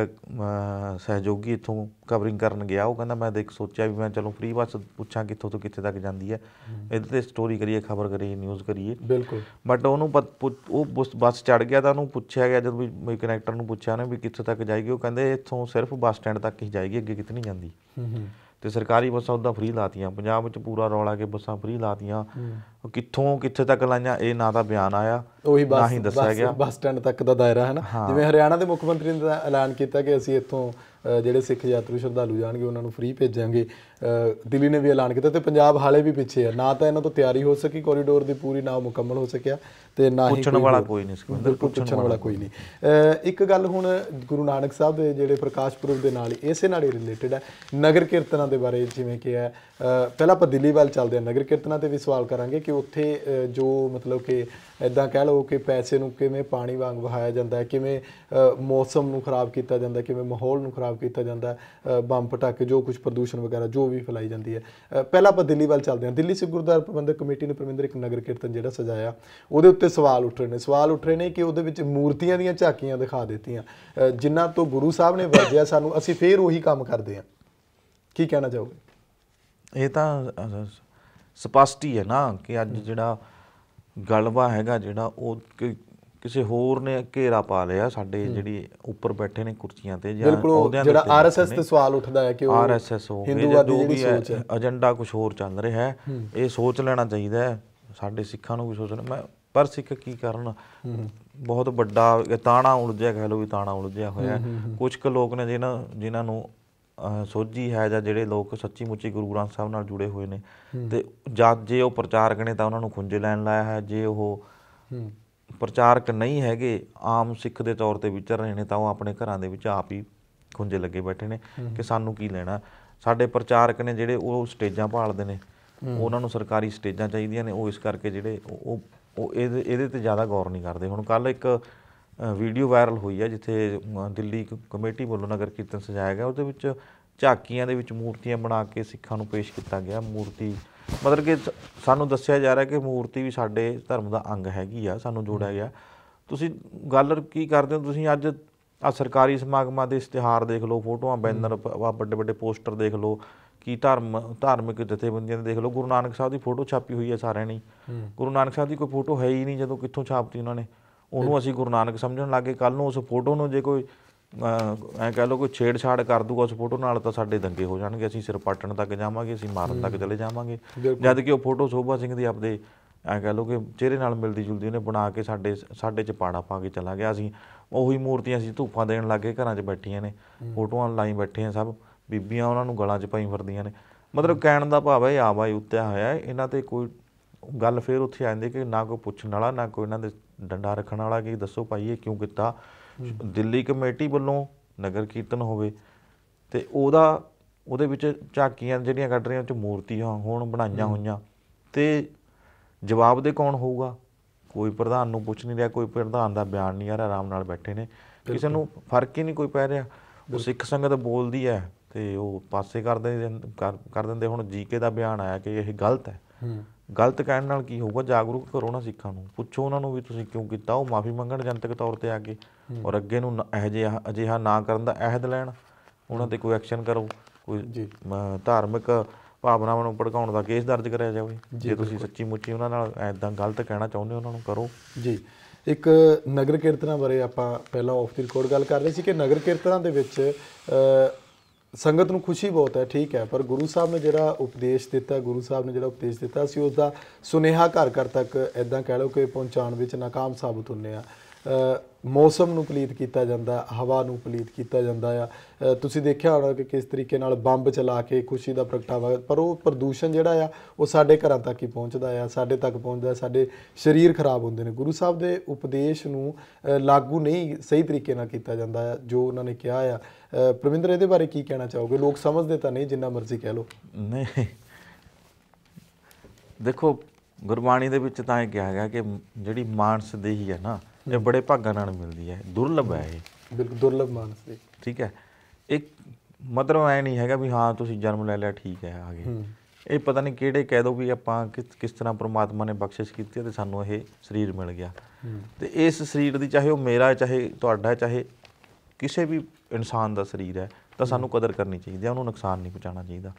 ਸਹਿਯੋਗੀ ਇੱਥੋਂ ਕਵਰਿੰਗ ਕਰਨ ਗਿਆ ਉਹ ਕਹਿੰਦਾ ਮੈਂ ਦੇਖ ਸੋਚਿਆ ਵੀ ਮੈਂ ਚਲੋ ਫ੍ਰੀ ਬੱਸ ਪੁੱਛਾਂ ਕਿੱਥੋਂ ਤੋਂ ਕਿੱਥੇ ਤੱਕ ਜਾਂਦੀ ਹੈ ਇਹਦੇ ਤੇ ਸਟੋਰੀ ਕਰੀਏ ਖਬਰ ਕਰੀਏ ਨਿਊਜ਼ ਕਰੀਏ ਬਿਲਕੁਲ ਬਟ ਉਹਨੂੰ ਉਹ ਬੱਸ ਚੜ ਗਿਆ ਤਾਂ ਉਹਨੂੰ ਪੁੱਛਿਆ ਗਿਆ ਜਦੋਂ ਵੀ ਕਨੈਕਟਰ ਨੂੰ ਪੁੱਛਿਆ ਨੇ ਵੀ ਕਿੱਥੇ ਤੱਕ ਜਾਏਗੀ ਉਹ ਕਹਿੰਦੇ ਇੱਥੋਂ ਸਿਰਫ ਬੱਸ ਸਟੈਂਡ ਤੱਕ ਹੀ ਜਾਏਗੀ ਅੱਗੇ ਕਿਤੇ ਨਹੀਂ ਜਾਂਦੀ ਹੂੰ ਹੂੰ ਤੇ ਸਰਕਾਰੀ ਬੱਸਾਂ ਉਦਾਂ ਫ੍ਰੀ ਲਾਤੀਆਂ ਪੰਜਾਬ ਵਿੱਚ ਪੂਰਾ ਰੌਲਾ ਕੇ ਬੱਸਾਂ ਫ੍ਰੀ ਲਾਤੀਆਂ ਕਿੱਥੋਂ ਕਿੱਥੇ ਤੱਕ ਲਾਈਆਂ ਇਹ ਨਾ ਦਾ ਬਿਆਨ ਆਇਆ ਬੱਸ ਨਹੀਂ ਦੱਸਿਆ ਗਿਆ ਬੱਸ ਸਟੈਂਡ ਤੱਕ ਦਾ ਦਾਇਰਾ ਹੈ ਨਾ ਜਿਵੇਂ ਹਰਿਆਣਾ ਦੇ ਮੁੱਖ ਮੰਤਰੀ ਨੇ ਐਲਾਨ ਕੀਤਾ ਕਿ ਅਸੀਂ ਇੱਥੋਂ ਜਿਹੜੇ ਸਿੱਖ ਯਾਤਰੀ ਸ਼ਰਧਾਲੂ ਜਾਣਗੇ ਉਹਨਾਂ ਨੂੰ ਫ੍ਰੀ ਭੇਜਾਂਗੇ ਦਿੱਲੀ ਨੇ ਵੀ ਐਲਾਨ ਕੀਤਾ ਤੇ ਪੰਜਾਬ ਹਾਲੇ ਵੀ ਪਿੱਛੇ ਆ ਨਾ ਤਾਂ ਇਹਨਾਂ ਤੋਂ ਤਿਆਰੀ ਹੋ ਸਕੀ ਕੋਰੀਡੋਰ ਦੀ ਪੂਰੀ ਨਾ ਮੁਕੰਮਲ ਹੋ ਸਕਿਆ ਤੇ ਨਾ ਹੀ ਪੁੱਛਣ ਵਾਲਾ ਕੋਈ ਨਹੀਂ ਸਿਕੰਦਰ ਪੁੱਛਣ ਵਾਲਾ ਕੋਈ ਨਹੀਂ ਇੱਕ ਗੱਲ ਹੁਣ ਗੁਰੂ ਨਾਨਕ ਸਾਹਿਬ ਦੇ ਜਿਹੜੇ ਪ੍ਰਕਾਸ਼ ਪੁਰਬ ਦੇ ਨਾਲ ਇਸੇ ਨਾਲ ਹੀ ਰਿਲੇਟਡ ਹੈ ਨਗਰ ਕੀਰਤਨਾਂ ਦੇ ਬਾਰੇ ਜਿਵੇਂ ਕਿ ਹੈ ਪਹਿਲਾਂ ਆਪਾਂ ਦਿੱਲੀ ਵੱਲ ਚੱਲਦੇ ਹਾਂ ਨਗਰ ਕੀਰਤਨਾਂ ਤੇ ਵੀ ਸਵਾਲ ਕਰਾਂਗੇ ਕਿ ਉੱਥੇ ਜੋ ਮਤਲਬ ਕਿ ਇਦਾਂ ਕਹਿ ਲਓ ਕਿ ਪੈਸੇ ਨੂੰ ਕਿਵੇਂ ਪਾਣੀ ਵਾਂਗ ਵਹਾਇਆ ਜਾਂਦਾ ਹੈ ਕਿਵੇਂ ਮੌਸਮ ਨੂੰ ਖਰਾਬ ਕੀਤਾ ਜਾਂਦਾ ਹੈ ਕਿਵੇਂ ਮਾਹੌਲ ਨੂੰ ਖਰਾਬ ਕੀਤਾ ਜਾਂਦਾ ਹੈ ਬੰਬ ਪਟਾਕੇ ਜੋ ਕੁਝ ਪ੍ਰਦੂਸ਼ਣ ਵਗੈਰਾ ਜੋ ਉਹ ਵੀ ਫਲਾਈ ਜਾਂਦੀ ਹੈ ਪਹਿਲਾਂ ਆਪਾਂ ਦਿੱਲੀ ਵੱਲ ਚੱਲਦੇ ਹਾਂ ਦਿੱਲੀ ਸਿੱਖ ਗੁਰਦੁਆਰਾ ਪ੍ਰਬੰਧਕ ਕਮੇਟੀ ਨੇ ਪਰਮਿੰਦਰ ਇੱਕ ਨਗਰ ਕੀਰਤਨ ਜਿਹੜਾ ਸਜਾਇਆ ਉਹਦੇ ਉੱਤੇ ਸਵਾਲ ਉੱਠ ਰਹੇ ਨੇ ਸਵਾਲ ਉੱਠ ਰਹੇ ਨੇ ਕਿ ਉਹਦੇ ਵਿੱਚ ਮੂਰਤੀਆਂ ਦੀਆਂ ਝਾਕੀਆਂ ਦਿਖਾ ਦਿੱਤੀਆਂ ਜਿਨ੍ਹਾਂ ਤੋਂ ਗੁਰੂ ਸਾਹਿਬ ਨੇ ਵਰਜਿਆ ਸਾਨੂੰ ਅਸੀਂ ਫੇਰ ਉਹੀ ਕੰਮ ਕਰਦੇ ਹਾਂ ਕੀ ਕਹਿਣਾ ਚਾਹੋਗੇ ਇਹ ਤਾਂ ਸਪਸ਼ਟ ਹੀ ਹੈ ਨਾ ਕਿ ਅੱਜ ਜਿਹੜਾ ਗਲਵਾ ਹੈਗਾ ਜਿਹੜਾ ਉਹ ਕਿਸੇ ਹੋਰ ਨੇ ਘੇਰਾ ਪਾ ਲਿਆ ਸਾਡੇ ਜਿਹੜੀ ਉੱਪਰ ਬੈਠੇ ਨੇ ਕੁਰਸੀਆਂ ਤੇ ਜਾਂ ਉਹਦਿਆਂ ਦੇ ਜਿਹੜਾ ਆਰਐਸਐਸ ਤੇ ਸਵਾਲ ਉੱਠਦਾ ਹੈ ਕਿ ਉਹ ਆਰਐਸਐਸ ਹੋ ਜਾਂ ਜੋ ਵੀ ਹੈ ਏਜੰਡਾ ਕੁਝ ਹੋਰ ਚੱਲ ਰਿਹਾ ਹੈ ਇਹ ਸੋਚ ਲੈਣਾ ਚਾਹੀਦਾ ਹੈ ਸਾਡੇ ਸਿੱਖਾਂ ਨੂੰ ਵੀ ਸੋਚਣਾ ਮੈਂ ਪਰ ਸਿੱਖ ਕੀ ਕਰਨ ਬਹੁਤ ਵੱਡਾ ਤਾਣਾ ਉਲਝਿਆ ਕਹ ਲੋ ਵੀ ਤਾਣਾ ਉਲਝਿਆ ਹੋਇਆ ਕੁਝ ਕੁ ਲੋਕ ਨੇ ਜਿਹਨਾਂ ਜਿਨ੍ਹਾਂ ਨੂੰ ਸੋਝੀ ਹੈ ਜਾਂ ਜਿਹੜੇ ਲੋਕ ਸੱਚੀ ਮੁੱਚੀ ਗੁਰੂ ਗ੍ਰੰਥ ਸਾਹਿਬ ਨਾਲ ਜੁੜੇ ਹੋਏ ਨੇ ਤੇ ਜਦ ਜੇ ਉਹ ਪ੍ਰਚਾਰਕ ਨੇ ਤਾਂ ਉਹਨਾਂ ਨੂੰ ਖੁੰਝੇ ਲੈਣ ਲਾਇਆ ਹੈ ਜੇ ਉਹ ਪ੍ਰਚਾਰਕ ਨਹੀਂ ਹੈਗੇ ਆਮ ਸਿੱਖ ਦੇ ਤੌਰ ਤੇ ਵਿਚਰ ਰਹੇ ਨੇ ਤਾਂ ਉਹ ਆਪਣੇ ਘਰਾਂ ਦੇ ਵਿੱਚ ਆਪ ਹੀ ਖੁੰਝੇ ਲੱਗੇ ਬੈਠੇ ਨੇ ਕਿ ਸਾਨੂੰ ਕੀ ਲੈਣਾ ਸਾਡੇ ਪ੍ਰਚਾਰਕ ਨੇ ਜਿਹੜੇ ਉਹ ਸਟੇਜਾਂ ਭਾਲਦੇ ਨੇ ਉਹਨਾਂ ਨੂੰ ਸਰਕਾਰੀ ਸਟੇਜਾਂ ਚਾਹੀਦੀਆਂ ਨੇ ਉਹ ਇਸ ਕਰਕੇ ਜਿਹੜੇ ਉਹ ਉਹ ਇਹਦੇ ਇਹਦੇ ਤੇ ਜ਼ਿਆਦਾ ਗੌਰ ਨਹੀਂ ਕਰਦੇ ਹੁਣ ਕੱਲ ਇੱਕ ਵੀਡੀਓ ਵਾਇਰਲ ਹੋਈ ਹੈ ਜਿੱਥੇ ਦਿੱਲੀ ਕਮੇਟੀ ਵੱਲੋਂ ਨਗਰ ਕੀਰਤਨ ਸਜਾਇਆ ਗਿਆ ਉਹਦੇ ਵਿੱਚ ਝਾਕੀਆਂ ਦੇ ਵਿੱਚ ਮੂਰਤੀਆਂ ਬਣਾ ਕੇ ਸਿੱਖਾਂ ਨੂੰ ਪੇਸ਼ ਕੀਤਾ ਗਿਆ ਮੂਰਤੀ ਮਤਲਬ ਕਿ ਸਾਨੂੰ ਦੱਸਿਆ ਜਾ ਰਿਹਾ ਕਿ ਮੂਰਤੀ ਵੀ ਸਾਡੇ ਧਰਮ ਦਾ ਅੰਗ ਹੈਗੀ ਆ ਸਾਨੂੰ ਜੋੜਿਆ ਗਿਆ ਤੁਸੀਂ ਗੱਲ ਕੀ ਕਰਦੇ ਹੋ ਤੁਸੀਂ ਅੱਜ ਆ ਸਰਕਾਰੀ ਸਮਾਗਮਾਂ ਦੇ ਇਸ਼ਤਿਹਾਰ ਦੇਖ ਲਓ ਫੋਟੋਆਂ ਬੈਨਰ ਵੱਡੇ ਵੱਡੇ ਪੋਸਟਰ ਦੇਖ ਲਓ ਕੀ ਧਰਮ ਧਾਰਮਿਕ ਜਥੇਬੰਦੀਆਂ ਦੇ ਦੇਖ ਲਓ ਗੁਰੂ ਨਾਨਕ ਸਾਹਿਬ ਦੀ ਫੋਟੋ ਛਾਪੀ ਹੋਈ ਹੈ ਸਾਰਿਆਂ ਨੇ ਗੁਰੂ ਨਾਨਕ ਸਾਹਿਬ ਦੀ ਕੋਈ ਫੋਟੋ ਹੈ ਹੀ ਨਹੀਂ ਜਦੋਂ ਕਿੱਥੋਂ ਛਾਪਤੀ ਉਹਨਾਂ ਨੇ ਉਹਨੂੰ ਅਸੀਂ ਗੁਰੂ ਨਾਨਕ ਸਮਝਣ ਲੱਗੇ ਕੱਲ ਨੂੰ ਉਸ ਫੋਟੋ ਨੂੰ ਜੇ ਕੋਈ ਐ ਕਹ ਲੋ ਕੋਈ ਛੇੜਛਾੜ ਕਰ ਦੂਗਾ ਉਸ ਫੋਟੋ ਨਾਲ ਤਾਂ ਸਾਡੇ ਦੰਗੇ ਹੋ ਜਾਣਗੇ ਅਸੀਂ ਸਿਰ ਪਾਟਣ ਤੱਕ ਜਾਵਾਂਗੇ ਅਸੀਂ ਮਾਰਨ ਤੱਕ ਚਲੇ ਜਾਵਾਂਗੇ ਜਦ ਕਿ ਉਹ ਫੋਟੋ ਸੋਭਾ ਸਿੰਘ ਦੀ ਆਪਦੇ ਐ ਕਹ ਲੋ ਕਿ ਚਿਹਰੇ ਨਾਲ ਮਿਲਦੀ ਜੁਲਦੀ ਉਹਨੇ ਬਣਾ ਕੇ ਸਾਡੇ ਸਾਡੇ ਚ ਪਾਣਾ ਪਾ ਕੇ ਚਲਾ ਗਿਆ ਅਸੀਂ ਉਹੀ ਮੂਰਤੀਆਂ ਅਸੀਂ ਧੂਫਾਂ ਦੇਣ ਲੱਗੇ ਘਰਾਂ 'ਚ ਬੈਠੀਆਂ ਨੇ ਫੋਟੋਆਂ ਲਾਈ ਬੈਠੇ ਆ ਸਭ ਬੀਬੀਆਂ ਉਹਨਾਂ ਨੂੰ ਗਲਾਂ 'ਚ ਪਾਈ ਫਿਰਦੀਆਂ ਨੇ ਮਤਲਬ ਕਹਿਣ ਦਾ ਭਾਵ ਹੈ ਆ ਬਾਈ ਉੱਤਿਆ ਹੋਇਆ ਇਹਨਾਂ ਤੇ ਕੋਈ ਗੱਲ ਫੇਰ ਉੱਥੇ ਆਂਦੀ ਕਿ ਨਾ ਕੋਈ ਪੁੱਛਣ ਵਾਲਾ ਨਾ ਕੋਈ ਇਹਨਾਂ ਦੇ ਡੰਡਾ ਰੱਖਣ ਵਾਲਾ ਕਿ ਦੱਸੋ ਭਾਈ ਇਹ ਕਿਉਂ ਕੀਤਾ ਦਿੱਲੀ ਕਮੇਟੀ ਵੱਲੋਂ ਨਗਰ ਕੀਰਤਨ ਹੋਵੇ ਤੇ ਉਹਦਾ ਉਹਦੇ ਵਿੱਚ ਝਾਕੀਆਂ ਜਿਹੜੀਆਂ ਕੱਢ ਰਹੀਆਂ ਉਹ ਚ ਮੂਰਤੀਆਂ ਹੋਣ ਬਣਾਈਆਂ ਹੋਈਆਂ ਤੇ ਜਵਾਬ ਦੇ ਕੌਣ ਹੋਊਗਾ ਕੋਈ ਪ੍ਰਧਾਨ ਨੂੰ ਪੁੱਛ ਨਹੀਂ ਰਿਹਾ ਕੋਈ ਪ੍ਰਧਾਨ ਦਾ ਬਿਆਨ ਨਹੀਂ ਆ ਰਿਹਾ ਆਰਾਮ ਨਾਲ ਬੈਠੇ ਨੇ ਕਿਸੇ ਨੂੰ ਫਰਕ ਹੀ ਨਹੀਂ ਕੋਈ ਪੈ ਰਿਹਾ ਉਹ ਸਿੱਖ ਸੰਗਤ ਬੋਲਦੀ ਹੈ ਤੇ ਉਹ ਪਾਸੇ ਕਰ ਦਿੰਦੇ ਕਰ ਦਿੰਦੇ ਹੁਣ ਜੀਕੇ ਦਾ ਬਿਆਨ ਆਇਆ ਕਿ ਇਹ ਗਲਤ ਹੈ ਗਲਤ ਕਹਿਣ ਨਾਲ ਕੀ ਹੋਊਗਾ ਜਾਗਰੂਕ ਕਰੋ ਨਾ ਸਿੱਖਾਂ ਨੂੰ ਪੁੱਛੋ ਉਹਨਾਂ ਨੂੰ ਵੀ ਤੁਸੀਂ ਕਿਉਂ ਕੀਤਾ ਉਹ ਮਾਫੀ ਮੰਗਣ ਜਨਤਕ ਤੌਰ ਤੇ ਆ ਕੇ ਔਰ ਅੱਗੇ ਨੂੰ ਇਹ ਅਜੇ ਅਜਿਹਾ ਨਾ ਕਰਨ ਦਾ ਅਹਿਦ ਲੈਣ ਉਹਨਾਂ ਤੇ ਕੋਈ ਐਕਸ਼ਨ ਕਰੋ ਕੋਈ ਧਾਰਮਿਕ ਭਾਵਨਾਵਾਂ ਨੂੰ ਭੜਕਾਉਣ ਦਾ ਕੇਸ ਦਰਜ ਕਰਿਆ ਜਾਵੇ ਜੇ ਤੁਸੀਂ ਸੱਚੀ ਮੁੱਚੀ ਉਹਨਾਂ ਨਾਲ ਐਦਾਂ ਗਲਤ ਕਹਿਣਾ ਚਾਹੁੰਦੇ ਹੋ ਉਹਨਾਂ ਨੂੰ ਕਰੋ ਜੀ ਇੱਕ ਨਗਰ ਕੀਰਤਨਾਂ ਬਾਰੇ ਆਪਾਂ ਪਹਿਲਾਂ ਆਫ ਦੀ ਰਿਕਾਰਡ ਗੱਲ ਕਰ ਰਹੇ ਸੀ ਕਿ ਨਗਰ ਕੀਰਤਨਾਂ ਦੇ ਵਿੱਚ ਸੰਗਤ ਨੂੰ ਖੁਸ਼ੀ ਬਹੁਤ ਹੈ ਠੀਕ ਹੈ ਪਰ ਗੁਰੂ ਸਾਹਿਬ ਨੇ ਜਿਹੜਾ ਉਪਦੇਸ਼ ਦਿੱਤਾ ਗੁਰੂ ਸਾਹਿਬ ਨੇ ਜਿਹੜਾ ਉਪਦੇਸ਼ ਦਿੱਤਾ ਸੀ ਉਸ ਦਾ ਸੁਨੇਹਾ ਘਰ ਘਰ ਤੱਕ ਐਦਾਂ ਕਹਿ ਲਓ ਕਿ ਪਹੁੰਚਾਉਣ ਵਿੱਚ ناکਾਮ ਸਾਬਤ ਹੁੰਨੇ ਆ ਮੌਸਮ ਨੂੰ ਪਲੀਤ ਕੀਤਾ ਜਾਂਦਾ ਹਵਾ ਨੂੰ ਪਲੀਤ ਕੀਤਾ ਜਾਂਦਾ ਆ ਤੁਸੀਂ ਦੇਖਿਆ ਹੋਣਾ ਕਿ ਕਿਸ ਤਰੀਕੇ ਨਾਲ ਬੰਬ ਚਲਾ ਕੇ ਖੁਸ਼ੀ ਦਾ ਪ੍ਰਗਟਾਵਾ ਪਰ ਉਹ ਪ੍ਰਦੂਸ਼ਣ ਜਿਹੜਾ ਆ ਉਹ ਸਾਡੇ ਘਰਾਂ ਤੱਕ ਹੀ ਪਹੁੰਚਦਾ ਆ ਸਾਡੇ ਤੱਕ ਪਹੁੰਚਦਾ ਸਾਡੇ ਸਰੀਰ ਖਰਾਬ ਹੁੰਦੇ ਨੇ ਗੁਰੂ ਸਾਹਿਬ ਦੇ ਉਪਦੇਸ਼ ਨੂੰ ਲਾਗੂ ਨਹੀਂ ਸਹੀ ਤਰੀਕੇ ਨਾਲ ਕੀਤਾ ਜਾਂਦਾ ਆ ਜੋ ਉਹਨਾਂ ਨੇ ਕਿਹਾ ਆ ਪ੍ਰਵਿੰਦਰ ਇਹਦੇ ਬਾਰੇ ਕੀ ਕਹਿਣਾ ਚਾਹੋਗੇ ਲੋਕ ਸਮਝਦੇ ਤਾਂ ਨਹੀਂ ਜਿੰਨਾ ਮਰਜ਼ੀ ਕਹਿ ਲੋ ਨਹੀਂ ਦੇਖੋ ਗੁਰਬਾਣੀ ਦੇ ਵਿੱਚ ਤਾਂ ਇਹ ਕਿਹਾ ਗਿਆ ਕਿ ਜਿਹੜੀ ਮਾਨਸ ਦੇਹੀ ਹੈ ਨਾ ਇਹ ਬੜੇ ਭਾਗਾਂ ਨਾਲ ਮਿਲਦੀ ਹੈ ਦੁਰਲਭ ਹੈ ਇਹ ਬਿਲਕੁਲ ਦੁਰਲਭ ਮਾਨਸ ਦੇ ਠੀਕ ਹੈ ਇੱਕ ਮਤਲਬ ਐ ਨਹੀਂ ਹੈਗਾ ਵੀ ਹਾਂ ਤੁਸੀਂ ਜਨਮ ਲੈ ਲਿਆ ਠੀਕ ਹੈ ਆਗੇ ਇਹ ਪਤਾ ਨਹੀਂ ਕਿਹੜੇ ਕਹਿ ਦੋ ਵੀ ਆਪਾਂ ਕਿਸ ਕਿਸ ਤਰ੍ਹਾਂ ਪ੍ਰਮਾਤਮਾ ਨੇ ਬਖਸ਼ਿਸ਼ ਕੀਤੀ ਤੇ ਸਾਨੂੰ ਇਹ ਸਰੀਰ ਮਿਲ ਗਿਆ ਤੇ ਇਸ ਸਰੀਰ ਦੀ ਚਾਹੇ ਉਹ ਮੇਰਾ ਚਾਹੇ ਤੁਹਾਡਾ ਚਾਹੇ ਕਿਸੇ ਵੀ ਇਨਸਾਨ ਦਾ ਸਰੀਰ ਹੈ ਤਾਂ ਸਾਨੂੰ ਕਦਰ ਕਰਨੀ ਚਾਹੀਦੀ ਹੈ ਉਹਨੂੰ ਨੁਕਸਾਨ ਨਹੀਂ ਪਹੁੰਚਾਉਣਾ ਚਾਹੀਦਾ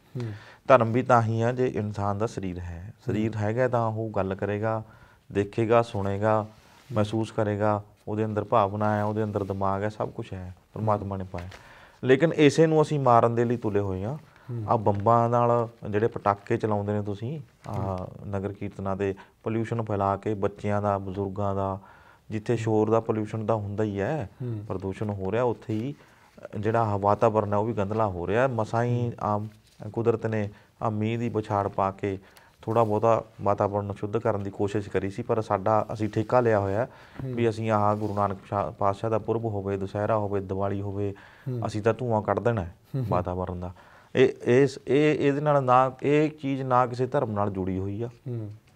ਧਰਮ ਵੀ ਤਾਂ ਹੀ ਆ ਜੇ ਇਨਸਾਨ ਦਾ ਸਰੀਰ ਹੈ ਸਰੀਰ ਹੈਗਾ ਤਾਂ ਉਹ ਗੱਲ ਕਰੇਗਾ ਦੇਖੇਗਾ ਸੁਣੇਗਾ ਮਹਿਸੂਸ ਕਰੇਗਾ ਉਹਦੇ ਅੰਦਰ ਭਾਵਨਾ ਹੈ ਉਹਦੇ ਅੰਦਰ ਦਿਮਾਗ ਹੈ ਸਭ ਕੁਝ ਹੈ ਪਰਮਾਤਮਾ ਨੇ ਪਾਇਆ ਲੇਕਿਨ ਇਸੇ ਨੂੰ ਅਸੀਂ ਮਾਰਨ ਦੇ ਲਈ ਤੁਲੇ ਹੋਏ ਆ ਆ ਬੰਬਾਂ ਨਾਲ ਜਿਹੜੇ ਪਟਾਕੇ ਚਲਾਉਂਦੇ ਨੇ ਤੁਸੀਂ ਆ ਨਗਰ ਕੀਰਤਨਾ ਦੇ ਪੋਲੂਸ਼ਨ ਫੈਲਾ ਕੇ ਬੱਚਿਆਂ ਦਾ ਬਜ਼ੁਰਗਾਂ ਦਾ ਜਿੱਥੇ ਸ਼ੋਰ ਦਾ ਪੋਲੂਸ਼ਨ ਦਾ ਹੁੰਦਾ ਹੀ ਹੈ ਪ੍ਰਦੂਸ਼ਣ ਹੋ ਰਿਹਾ ਉੱਥੇ ਹੀ ਜਿਹੜਾ ਵਾਤਾਵਰਨ ਹੈ ਉਹ ਵੀ ਗੰਦਲਾ ਹੋ ਰਿਹਾ ਮਸਾਈ ਆਮ ਕੁਦਰਤ ਨੇ ਆ ਮੀਂਹ ਦੀ ਬਛਾੜ ਪਾ ਕੇ ਥੋੜਾ ਬੋਤਾ ਵਾਤਾਵਰਣ ਨੂੰ ਸ਼ੁੱਧ ਕਰਨ ਦੀ ਕੋਸ਼ਿਸ਼ ਕਰੀ ਸੀ ਪਰ ਸਾਡਾ ਅਸੀਂ ਠੇਕਾ ਲਿਆ ਹੋਇਆ ਵੀ ਅਸੀਂ ਆਹ ਗੁਰੂ ਨਾਨਕ ਪਾਤਸ਼ਾਹ ਦਾ ਪੁਰਬ ਹੋਵੇ ਦੁਸਹਿਰਾ ਹੋਵੇ ਦੀਵਾਲੀ ਹੋਵੇ ਅਸੀਂ ਤਾਂ ਧੂਆਂ ਕੱਢ ਦੇਣਾ ਵਾਤਾਵਰਣ ਦਾ ਇਹ ਇਸ ਇਹ ਇਹਦੇ ਨਾਲ ਨਾ ਇਹ ਚੀਜ਼ ਨਾ ਕਿਸੇ ਧਰਮ ਨਾਲ ਜੁੜੀ ਹੋਈ ਆ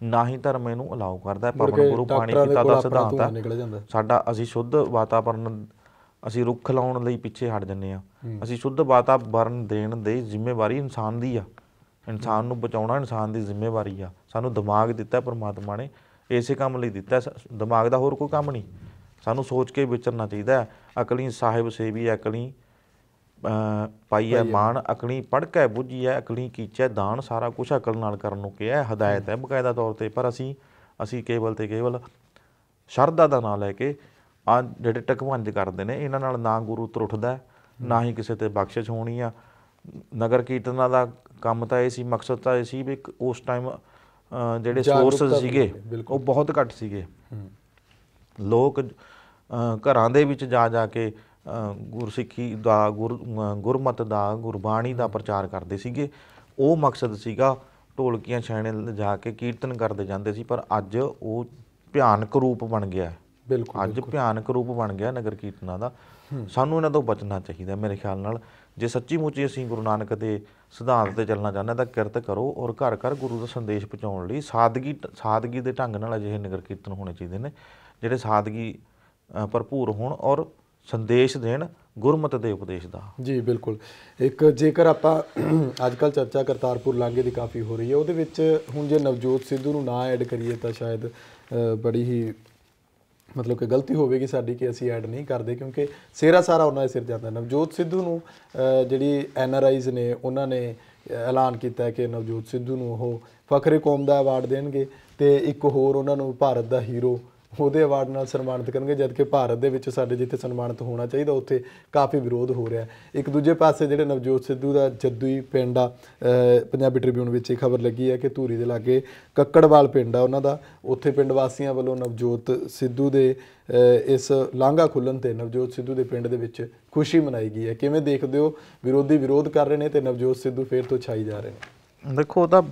ਨਾ ਹੀ ਧਰਮ ਇਹਨੂੰ ਅਲਾਉ ਕਰਦਾ ਹੈ ਪਵਨ ਗੁਰੂ ਪਾਣੀ ਪਿਤਾ ਦਾ ਸਿਧਾਂਤ ਆ ਸਾਡਾ ਅਸੀਂ ਸ਼ੁੱਧ ਵਾਤਾਵਰਣ ਅਸੀਂ ਰੁੱਖ ਲਾਉਣ ਲਈ ਪਿੱਛੇ ਹਟ ਜੰਨੇ ਆ ਅਸੀਂ ਸ਼ੁੱਧ ਵਾਤਾਵਰਣ ਦੇਣ ਦੇ ਜ਼ਿੰਮੇਵਾਰੀ ਇਨਸਾਨ ਦੀ ਆ ਇਨਸਾਨ ਨੂੰ ਬਚਾਉਣਾ ਇਨਸਾਨ ਦੀ ਜ਼ਿੰਮੇਵਾਰੀ ਆ ਸਾਨੂੰ ਦਿਮਾਗ ਦਿੱਤਾ ਪਰਮਾਤਮਾ ਨੇ ਇਸੇ ਕੰਮ ਲਈ ਦਿੱਤਾ ਦਿਮਾਗ ਦਾ ਹੋਰ ਕੋਈ ਕੰਮ ਨਹੀਂ ਸਾਨੂੰ ਸੋਚ ਕੇ ਵਿਚਰਨਾ ਚਾਹੀਦਾ ਅਕਲੀ ਸਾਹਿਬ ਸੇਵੀ ਅਕਲੀ ਪਾਈ ਹੈ ਮਾਨ ਅਕਲੀ ਪੜ ਕੇ ਬੁੱਝੀ ਹੈ ਅਕਲੀ ਕੀਚੈ ਦਾਨ ਸਾਰਾ ਕੁਝ ਅਕਲ ਨਾਲ ਕਰਨ ਨੂੰ ਕਿਹਾ ਹੈ ਹਦਾਇਤ ਹੈ ਬਕਾਇਦਾ ਤੌਰ ਤੇ ਪਰ ਅਸੀਂ ਅਸੀਂ ਕੇਵਲ ਤੇ ਕੇਵਲ ਸ਼ਰਧਾ ਦਾ ਨਾਮ ਲੈ ਕੇ ਆ ਜਿਹੜੇ ਟਕਵੰਜ ਕਰਦੇ ਨੇ ਇਹਨਾਂ ਨਾਲ ਨਾ ਗੁਰੂ ਤਰੁੱਠਦਾ ਨਾ ਹੀ ਕਿਸੇ ਤੇ ਬਖਸ਼ਿਸ਼ ਹੋਣੀ ਆ ਨਗਰ ਕੀਰਤਨਾਂ ਦਾ ਕੰਮ ਤਾਂ ਇਹ ਸੀ ਮਕਸਦ ਤਾਂ ਇਹ ਸੀ ਵੀ ਉਸ ਟਾਈਮ ਜਿਹੜੇ ਸੋਰਸਸ ਸੀਗੇ ਉਹ ਬਹੁਤ ਘੱਟ ਸੀਗੇ ਲੋਕ ਘਰਾਂ ਦੇ ਵਿੱਚ ਜਾ ਜਾ ਕੇ ਗੁਰਸਿੱਖੀ ਦਾ ਗੁਰਮਤ ਦਾ ਗੁਰਬਾਣੀ ਦਾ ਪ੍ਰਚਾਰ ਕਰਦੇ ਸੀਗੇ ਉਹ ਮਕਸਦ ਸੀਗਾ ਢੋਲਕੀਆਂ ਛੈਣੇ ਜਾ ਕੇ ਕੀਰਤਨ ਕਰਦੇ ਜਾਂਦੇ ਸੀ ਪਰ ਅੱਜ ਉਹ ਭਿਆਨਕ ਰੂਪ ਬਣ ਗਿਆ ਬਿਲਕੁਲ ਅੱਜ ਭਿਆਨਕ ਰੂਪ ਬਣ ਗਿਆ ਨਗਰ ਕੀਰਤਨਾਂ ਦਾ ਸਾਨੂੰ ਇਹਨਾਂ ਤੋਂ ਬਚਣਾ ਚਾਹੀਦਾ ਮੇਰੇ ਖਿਆਲ ਨਾਲ ਜੇ ਸੱਚੀ ਮੁੱਚੀ ਅਸੀਂ ਗੁਰੂ ਨਾਨਕ ਦੇ ਸਿਧਾਂਤ ਤੇ ਚੱਲਣਾ ਚਾਹੁੰਦੇ ਤਾਂ ਕਿਰਤ ਕਰੋ ਔਰ ਘਰ ਘਰ ਗੁਰੂ ਦਾ ਸੰਦੇਸ਼ ਪਹੁੰਚਾਉਣ ਲਈ ਸਾਦਗੀ ਸਾਦਗੀ ਦੇ ਢੰਗ ਨਾਲ ਅਜਿਹੇ ਨਗਰ ਕੀਰਤਨ ਹੋਣੇ ਚਾਹੀਦੇ ਨੇ ਜਿਹੜੇ ਸਾਦਗੀ ਭਰਪੂਰ ਹੋਣ ਔਰ ਸੰਦੇਸ਼ ਦੇਣ ਗੁਰਮਤ ਦੇ ਉਪਦੇਸ਼ ਦਾ ਜੀ ਬਿਲਕੁਲ ਇੱਕ ਜੇਕਰ ਆਪਾਂ ਅੱਜ ਕੱਲ ਚਰਚਾ ਕਰਤਾਰਪੁਰ ਲਾਂਘੇ ਦੀ ਕਾਫੀ ਹੋ ਰਹੀ ਹੈ ਉਹਦੇ ਵਿੱਚ ਹੁਣ ਜੇ ਨਵਜੋਤ ਸਿੱਧੂ ਨੂੰ ਨਾ ਐਡ ਕਰੀਏ ਤਾਂ ਸ਼ਾਇਦ ਬੜੀ ਹੀ ਮਤਲਬ ਕਿ ਗਲਤੀ ਹੋਵੇਗੀ ਸਾਡੀ ਕਿ ਅਸੀਂ ਐਡ ਨਹੀਂ ਕਰਦੇ ਕਿਉਂਕਿ ਸੇਰਾ ਸਾਰਾ ਉਹਨਾਂ ਦੇ ਸਿਰ ਜਾਂਦਾ ਨਵਜੋਤ ਸਿੱਧੂ ਨੂੰ ਜਿਹੜੀ ਐਨ ਆਰ ਆਈਜ਼ ਨੇ ਉਹਨਾਂ ਨੇ ਐਲਾਨ ਕੀਤਾ ਕਿ ਨਵਜੋਤ ਸਿੱਧੂ ਨੂੰ ਉਹ ਫਖਰੇ ਕੌਮ ਦਾ ਅਵਾਰਡ ਦੇਣਗੇ ਤੇ ਇੱਕ ਹੋਰ ਉਹਨਾਂ ਨੂੰ ਭਾਰਤ ਦਾ ਹੀਰੋ ਉਹਦੇ ਅਵਾਰਡ ਨਾਲ ਸਨਮਾਨਿਤ ਕਰਨਗੇ ਜਦ ਕਿ ਭਾਰਤ ਦੇ ਵਿੱਚ ਸਾਡੇ ਜਿੱਥੇ ਸਨਮਾਨਿਤ ਹੋਣਾ ਚਾਹੀਦਾ ਉੱਥੇ ਕਾਫੀ ਵਿਰੋਧ ਹੋ ਰਿਹਾ ਇੱਕ ਦੂਜੇ ਪਾਸੇ ਜਿਹੜੇ ਨਵਜੋਤ ਸਿੱਧੂ ਦਾ ਜੱਦੂਈ ਪਿੰਡ ਆ ਪੰਜਾਬੀ ਟ੍ਰਿਬਿਊਨ ਵਿੱਚ ਇਹ ਖਬਰ ਲੱਗੀ ਹੈ ਕਿ ਧੂਰੀ ਦੇ ਲਾਗੇ ਕੱਕੜਵਾਲ ਪਿੰਡ ਆ ਉਹਨਾਂ ਦਾ ਉੱਥੇ ਪਿੰਡ ਵਾਸੀਆਂ ਵੱਲੋਂ ਨਵਜੋਤ ਸਿੱਧੂ ਦੇ ਇਸ ਲਾਂਘਾ ਖੁੱਲਣ ਤੇ ਨਵਜੋਤ ਸਿੱਧੂ ਦੇ ਪਿੰਡ ਦੇ ਵਿੱਚ ਖੁਸ਼ੀ ਮਨਾਈ ਗਈ ਹੈ ਕਿਵੇਂ ਦੇਖਦੇ ਹੋ ਵਿਰੋਧੀ ਵਿਰੋਧ ਕਰ ਰਹੇ ਨੇ ਤੇ ਨਵਜੋਤ ਸਿੱਧੂ ਫੇਰ ਤੋਂ ਛਾਈ ਜਾ ਰਹੇ ਨੇ ਦੇਖੋ ਤਾਂ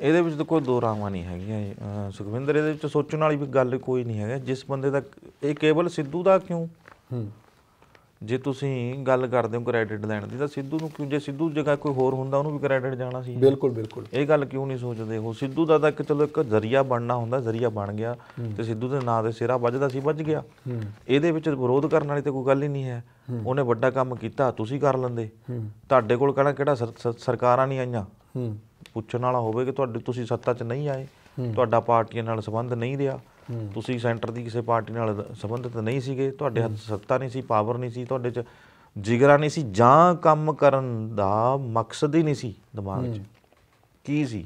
ਇਹਦੇ ਵਿੱਚ ਤਾਂ ਕੋਈ ਦੋ ਰਾਵਾਂ ਨਹੀਂ ਹੈਗੀਆਂ ਸੁਖਵਿੰਦਰ ਇਹਦੇ ਵਿੱਚ ਸੋਚਣ ਵਾਲੀ ਵੀ ਗੱਲ ਕੋਈ ਨਹੀਂ ਹੈਗਾ ਜਿਸ ਬੰਦੇ ਦਾ ਇਹ ਕੇਵਲ ਸਿੱਧੂ ਦਾ ਕਿਉਂ ਜੇ ਤੁਸੀਂ ਗੱਲ ਕਰਦੇ ਹੋ ਕ੍ਰੈਡਿਟ ਲੈਣ ਦੀ ਤਾਂ ਸਿੱਧੂ ਨੂੰ ਕਿਉਂ ਜੇ ਸਿੱਧੂ ਜਗ੍ਹਾ ਕੋਈ ਹੋਰ ਹੁੰਦਾ ਉਹਨੂੰ ਵੀ ਕ੍ਰੈਡਿਟ ਜਾਣਾ ਸੀ ਬਿਲਕੁਲ ਬਿਲਕੁਲ ਇਹ ਗੱਲ ਕਿਉਂ ਨਹੀਂ ਸੋਚਦੇ ਉਹ ਸਿੱਧੂ ਦਾ ਤਾਂ ਚਲੋ ਇੱਕ ਜ਼ਰੀਆ ਬਣਨਾ ਹੁੰਦਾ ਜ਼ਰੀਆ ਬਣ ਗਿਆ ਤੇ ਸਿੱਧੂ ਦੇ ਨਾਂ ਦੇ ਸਿਰਾ ਵੱਜਦਾ ਸੀ ਵੱਜ ਗਿਆ ਇਹਦੇ ਵਿੱਚ ਵਿਰੋਧ ਕਰਨ ਵਾਲੀ ਤੇ ਕੋਈ ਗੱਲ ਹੀ ਨਹੀਂ ਹੈ ਉਹਨੇ ਵੱਡਾ ਕੰਮ ਕੀਤਾ ਤੁਸੀਂ ਕਰ ਲੈਂਦੇ ਤੁਹਾਡੇ ਕੋਲ ਕਹਣਾ ਕਿਹੜਾ ਸਰਕਾਰਾਂ ਨਹੀਂ ਆਈਆਂ ਹੂੰ ਪੁੱਛਣ ਵਾਲਾ ਹੋਵੇ ਕਿ ਤੁਹਾਡੇ ਤੁਸੀਂ ਸੱਤਾ 'ਚ ਨਹੀਂ ਆਏ ਤੁਹਾਡਾ ਪਾਰਟੀਆਂ ਨਾਲ ਸੰਬੰਧ ਨਹੀਂ ਰਿਹਾ ਤੁਸੀਂ ਸੈਂਟਰ ਦੀ ਕਿਸੇ ਪਾਰਟੀ ਨਾਲ ਸੰਬੰਧਿਤ ਨਹੀਂ ਸੀਗੇ ਤੁਹਾਡੇ ਹੱਥ ਸੱਤਾ ਨਹੀਂ ਸੀ ਪਾਵਰ ਨਹੀਂ ਸੀ ਤੁਹਾਡੇ 'ਚ ਜਿਗਰਾ ਨਹੀਂ ਸੀ ਜਾਂ ਕੰਮ ਕਰਨ ਦਾ ਮਕਸਦ ਹੀ ਨਹੀਂ ਸੀ ਦਿਮਾਗ 'ਚ ਕੀ ਸੀ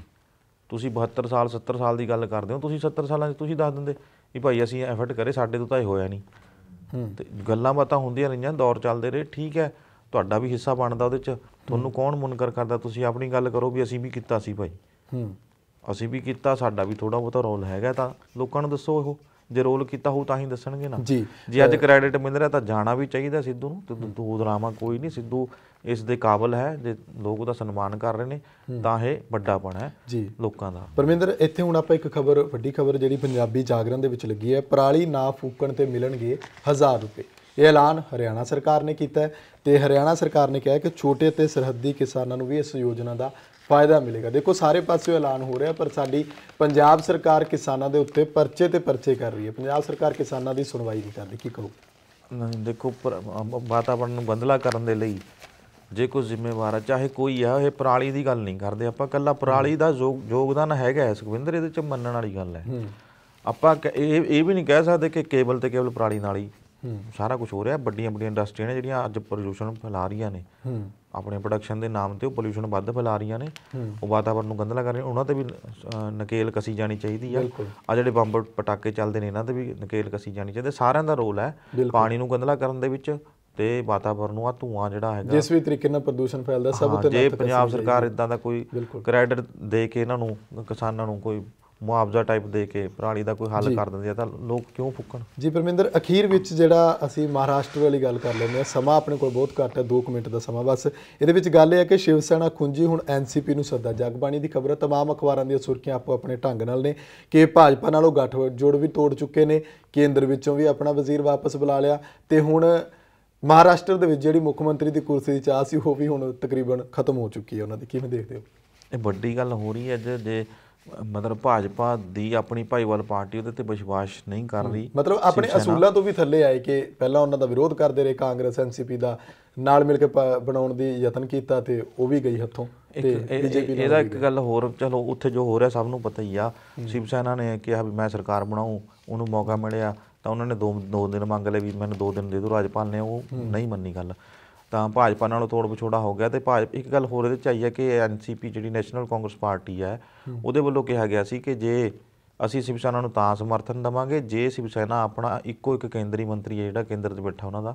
ਤੁਸੀਂ 72 ਸਾਲ 70 ਸਾਲ ਦੀ ਗੱਲ ਕਰਦੇ ਹੋ ਤੁਸੀਂ 70 ਸਾਲਾਂ 'ਚ ਤੁਸੀਂ ਦੱਸ ਦਿੰਦੇ ਵੀ ਭਾਈ ਅਸੀਂ ਐਫਰਟ ਕਰੇ ਸਾਡੇ ਤੋਂ ਤਾਂ ਇਹ ਹੋਇਆ ਨਹੀਂ ਤੇ ਗੱਲਾਂ ਬਾਤਾਂ ਹੁੰਦੀਆਂ ਰਹੀਆਂ ਦੌਰ ਚੱਲਦੇ ਰਹੇ ਠੀਕ ਹੈ ਤੁਹਾਡਾ ਵੀ ਹਿੱਸਾ ਬਣਦਾ ਉਹਦੇ 'ਚ ਤੁਹਾਨੂੰ ਕੌਣ ਮੁਨਕਰ ਕਰਦਾ ਤੁਸੀਂ ਆਪਣੀ ਗੱਲ ਕਰੋ ਵੀ ਅਸੀਂ ਵੀ ਕੀਤਾ ਸੀ ਭਾਈ ਹੂੰ ਅਸੀਂ ਵੀ ਕੀਤਾ ਸਾਡਾ ਵੀ ਥੋੜਾ ਬਹੁਤਾ ਰੋਲ ਹੈਗਾ ਤਾਂ ਲੋਕਾਂ ਨੂੰ ਦੱਸੋ ਉਹ ਜੇ ਰੋਲ ਕੀਤਾ ਹੋ ਤਾਂ ਹੀ ਦੱਸਣਗੇ ਨਾ ਜੀ ਜੇ ਅੱਜ ਕ੍ਰੈਡਿਟ ਮਿਲ ਰਿਹਾ ਤਾਂ ਜਾਣਾ ਵੀ ਚਾਹੀਦਾ ਸਿੱਧੂ ਨੂੰ ਤੇ ਦੋ ਦਰਾਮਾ ਕੋਈ ਨਹੀਂ ਸਿੱਧੂ ਇਸ ਦੇ ਕਾਬਲ ਹੈ ਜੇ ਲੋਕ ਉਹਦਾ ਸਨਮਾਨ ਕਰ ਰਹੇ ਨੇ ਤਾਂ ਇਹ ਵੱਡਾ ਪਣ ਹੈ ਜੀ ਲੋਕਾਂ ਦਾ ਪਰਮਿੰਦਰ ਇੱਥੇ ਹੁਣ ਆਪਾਂ ਇੱਕ ਖਬਰ ਵੱਡੀ ਖਬਰ ਜਿਹੜੀ ਪੰਜਾਬੀ ਜਾਗਰਣ ਦੇ ਵਿੱਚ ਲੱਗੀ ਹੈ ਪਰਾਲੀ ਨਾ ਫੂਕਣ ਤੇ ਮਿਲਣਗੇ 1000 ਰੁਪਏ ਇਹ ਐਲਾਨ ਹਰਿਆਣਾ ਸਰਕਾਰ ਨੇ ਕੀਤਾ ਤੇ ਹਰਿਆਣਾ ਸਰਕਾਰ ਨੇ ਕਿਹਾ ਕਿ ਛੋਟੇ ਤੇ ਸਰਹੱਦੀ ਕਿਸਾਨਾਂ ਨੂੰ ਵੀ ਇਸ ਯੋਜਨਾ ਦਾ ਫਾਇਦਾ ਮਿਲੇਗਾ ਦੇਖੋ ਸਾਰੇ ਪਾਸੇ ਐਲਾਨ ਹੋ ਰਿਹਾ ਪਰ ਸਾਡੀ ਪੰਜਾਬ ਸਰਕਾਰ ਕਿਸਾਨਾਂ ਦੇ ਉੱਤੇ ਪਰਚੇ ਤੇ ਪਰਚੇ ਕਰ ਰਹੀ ਹੈ ਪੰਜਾਬ ਸਰਕਾਰ ਕਿਸਾਨਾਂ ਦੀ ਸੁਣਵਾਈ ਨਹੀਂ ਕਰਦੀ ਕੀ ਕਹੋ ਨਹੀਂ ਦੇਖੋ ਵਾਤਾਵਰਣ ਨੂੰ ਬੰਦਲਾ ਕਰਨ ਦੇ ਲਈ ਜੇ ਕੋਈ ਜ਼ਿੰਮੇਵਾਰ ਹੈ ਚਾਹੇ ਕੋਈ ਹੈ ਇਹ ਪਰਾਲੀ ਦੀ ਗੱਲ ਨਹੀਂ ਕਰਦੇ ਆਪਾਂ ਕੱਲਾ ਪਰਾਲੀ ਦਾ ਯੋਗਦਾਨ ਹੈਗਾ ਸੁਖਵਿੰਦਰ ਇਹਦੇ ਚ ਮੰਨਣ ਵਾਲੀ ਗੱਲ ਹੈ ਆਪਾਂ ਇਹ ਇਹ ਵੀ ਨਹੀਂ ਕਹਿ ਸਕਦੇ ਕਿ ਕੇਬਲ ਤੇ ਕੇਵਲ ਪਰਾਲੀ ਨਾਲ ਹੀ ਸਾਰਾ ਕੁਝ ਹੋ ਰਿਹਾ ਵੱਡੀਆਂ ਵੱਡੀਆਂ ਇੰਡਸਟਰੀਆਂ ਨੇ ਜਿਹੜੀਆਂ ਅੱਜ ਪੋਲੂਸ਼ਨ ਫੈਲਾ ਰਹੀਆਂ ਨੇ ਆਪਣੇ ਪ੍ਰੋਡਕਸ਼ਨ ਦੇ ਨਾਮ ਤੇ ਉਹ ਪੋਲੂਸ਼ਨ ਵੱਧ ਫੈਲਾ ਰਹੀਆਂ ਨੇ ਉਹ ਵਾਤਾਵਰਣ ਨੂੰ ਗੰਦਲਾ ਕਰ ਰਹੀਆਂ ਉਹਨਾਂ ਤੇ ਵੀ ਨਕੇਲ ਕਸੀ ਜਾਣੀ ਚਾਹੀਦੀ ਆ ਆ ਜਿਹੜੇ ਬੰਬ ਪਟਾਕੇ ਚੱਲਦੇ ਨੇ ਇਹਨਾਂ ਤੇ ਵੀ ਨਕੇਲ ਕਸੀ ਜਾਣੀ ਚਾਹੀਦੀ ਸਾਰਿਆਂ ਦਾ ਰੋਲ ਹੈ ਪਾਣੀ ਨੂੰ ਗੰਦਲਾ ਕਰਨ ਦੇ ਵਿੱਚ ਤੇ ਵਾਤਾਵਰਨ ਨੂੰ ਆ ਧੂਆਂ ਜਿਹੜਾ ਹੈਗਾ ਜਿਸ ਵੀ ਤਰੀਕੇ ਨਾਲ ਪ੍ਰਦੂਸ਼ਣ ਫੈਲਦਾ ਸਭ ਤੇ ਜੇ ਪੰਜਾਬ ਸਰਕਾਰ ਇਦਾਂ ਦਾ ਕੋਈ ਕ੍ਰੈਡਿਟ ਦੇ ਕੇ ਇਹਨਾਂ ਨੂੰ ਕਿਸਾਨਾਂ ਨੂੰ ਕੋਈ ਮੁਆਵਜ਼ਾ ਟਾਈਪ ਦੇ ਕੇ ਪ੍ਰਾਣੀ ਦਾ ਕੋਈ ਹੱਲ ਕਰ ਦਿੰਦੇ ਆ ਤਾਂ ਲੋਕ ਕਿਉਂ ਫੁੱਕਣ ਜੀ ਪਰਮਿੰਦਰ ਅਖੀਰ ਵਿੱਚ ਜਿਹੜਾ ਅਸੀਂ ਮਹਾਰਾਸ਼ਟਰ ਵਾਲੀ ਗੱਲ ਕਰ ਲੈਂਦੇ ਆ ਸਮਾਂ ਆਪਣੇ ਕੋਲ ਬਹੁਤ ਘੱਟ ਹੈ 2 ਮਿੰਟ ਦਾ ਸਮਾਂ ਬਸ ਇਹਦੇ ਵਿੱਚ ਗੱਲ ਇਹ ਹੈ ਕਿ ਸ਼ਿਵ ਸੈਨਾ ਖੁੰਜੀ ਹੁਣ ਐਨਸੀਪੀ ਨੂੰ ਸੱਦਾ ਜਗਬਾਣੀ ਦੀ ਖਬਰ ਹੈ तमाम ਅਖਬਾਰਾਂ ਦੀਆਂ ਸੁਰਖੀਆਂ ਆਪੋ ਆਪਣੇ ਢੰਗ ਨਾਲ ਨੇ ਕਿ ਭਾਜਪਾ ਨਾਲੋਂ ਗੱਠਜੋੜ ਜੋੜ ਵੀ ਤੋੜ ਚੁੱਕੇ ਨੇ ਕੇਂਦਰ ਵਿੱਚੋਂ ਵੀ ਆਪਣਾ ਵਜ਼ੀਰ ਵਾਪਸ ਬੁਲਾ ਲਿਆ ਤੇ ਹੁਣ ਮਹਾਰਾਸ਼ਟਰ ਦੇ ਵਿੱਚ ਜਿਹੜੀ ਮੁੱਖ ਮੰਤਰੀ ਦੀ ਕੁਰਸੀ ਦੀ ਚਾਹ ਸੀ ਉਹ ਵੀ ਹੁਣ ਤਕਰੀਬਨ ਖਤਮ ਹੋ ਚੁੱਕੀ ਹੈ ਉਹਨਾਂ ਦੀ ਕਿਵੇਂ ਦੇਖਦੇ ਹੋ ਇਹ ਵੱਡੀ ਗੱਲ ਹੋ ਰਹੀ ਹੈ ਜੇ ਮਤਲਬ ਭਾਜਪਾ ਦੀ ਆਪਣੀ ਭਾਈਵਾਲ ਪਾਰਟੀ ਉਹਦੇ ਤੇ ਵਿਸ਼ਵਾਸ ਨਹੀਂ ਕਰ ਰਹੀ ਮਤਲਬ ਆਪਣੇ ਅਸੂਲਾਂ ਤੋਂ ਵੀ ਥੱਲੇ ਆਏ ਕਿ ਪਹਿਲਾਂ ਉਹਨਾਂ ਦਾ ਵਿਰੋਧ ਕਰਦੇ ਰਹੇ ਕਾਂਗਰਸ ਐਨਸੀਪੀ ਦਾ ਨਾਲ ਮਿਲ ਕੇ ਬਣਾਉਣ ਦੀ ਯਤਨ ਕੀਤਾ ਤੇ ਉਹ ਵੀ ਗਈ ਹੱਥੋਂ ਤੇ ਇਹਦਾ ਇੱਕ ਗੱਲ ਹੋਰ ਚਲੋ ਉੱਥੇ ਜੋ ਹੋ ਰਿਹਾ ਸਭ ਨੂੰ ਪਤਾ ਹੀ ਆ ਸ਼ਿਵ ਸੈਨਾ ਨੇ ਕਿਹਾ ਵੀ ਮੈਂ ਸਰਕਾਰ ਬਣਾਉ ਉਹਨੂੰ ਮੌਕਾ ਮਿਲਿਆ ਤਾਂ ਉਹਨਾਂ ਨੇ ਦੋ ਦਿਨ ਮੰਗ ਲਏ ਵੀ ਮੈਨੂੰ ਦੋ ਦਿਨ ਦੇ ਦਿਓ ਰਾਜਪਾਲ ਨੇ ਉਹ ਨਹੀਂ ਮੰਨੀ ਗੱਲ ਤਾਂ ਭਾਜਪਾ ਨਾਲੋਂ ਤੋੜ ਵਿਛੋੜਾ ਹੋ ਗਿਆ ਤੇ ਭਾਜ ਇੱਕ ਗੱਲ ਹੋਰ ਇਹਦੇ ਚ ਆਈ ਹੈ ਕਿ ਐਨਸੀਪੀ ਜਿਹੜੀ ਨੈਸ਼ਨਲ ਕਾਂਗਰਸ ਪਾਰਟੀ ਹੈ ਉਹਦੇ ਵੱਲੋਂ ਕਿਹਾ ਗਿਆ ਸੀ ਕਿ ਜੇ ਅਸੀਂ ਸ਼ਿਵ ਸੈਨਾ ਨੂੰ ਤਾਂ ਸਮਰਥਨ ਦਵਾਂਗੇ ਜੇ ਸ਼ਿਵ ਸੈਨਾ ਆਪਣਾ ਇੱਕੋ ਇੱਕ ਕੇਂਦਰੀ ਮੰਤਰੀ ਹੈ ਜਿਹੜਾ ਕੇਂਦਰ 'ਚ ਬੈਠਾ ਉਹਨਾਂ ਦਾ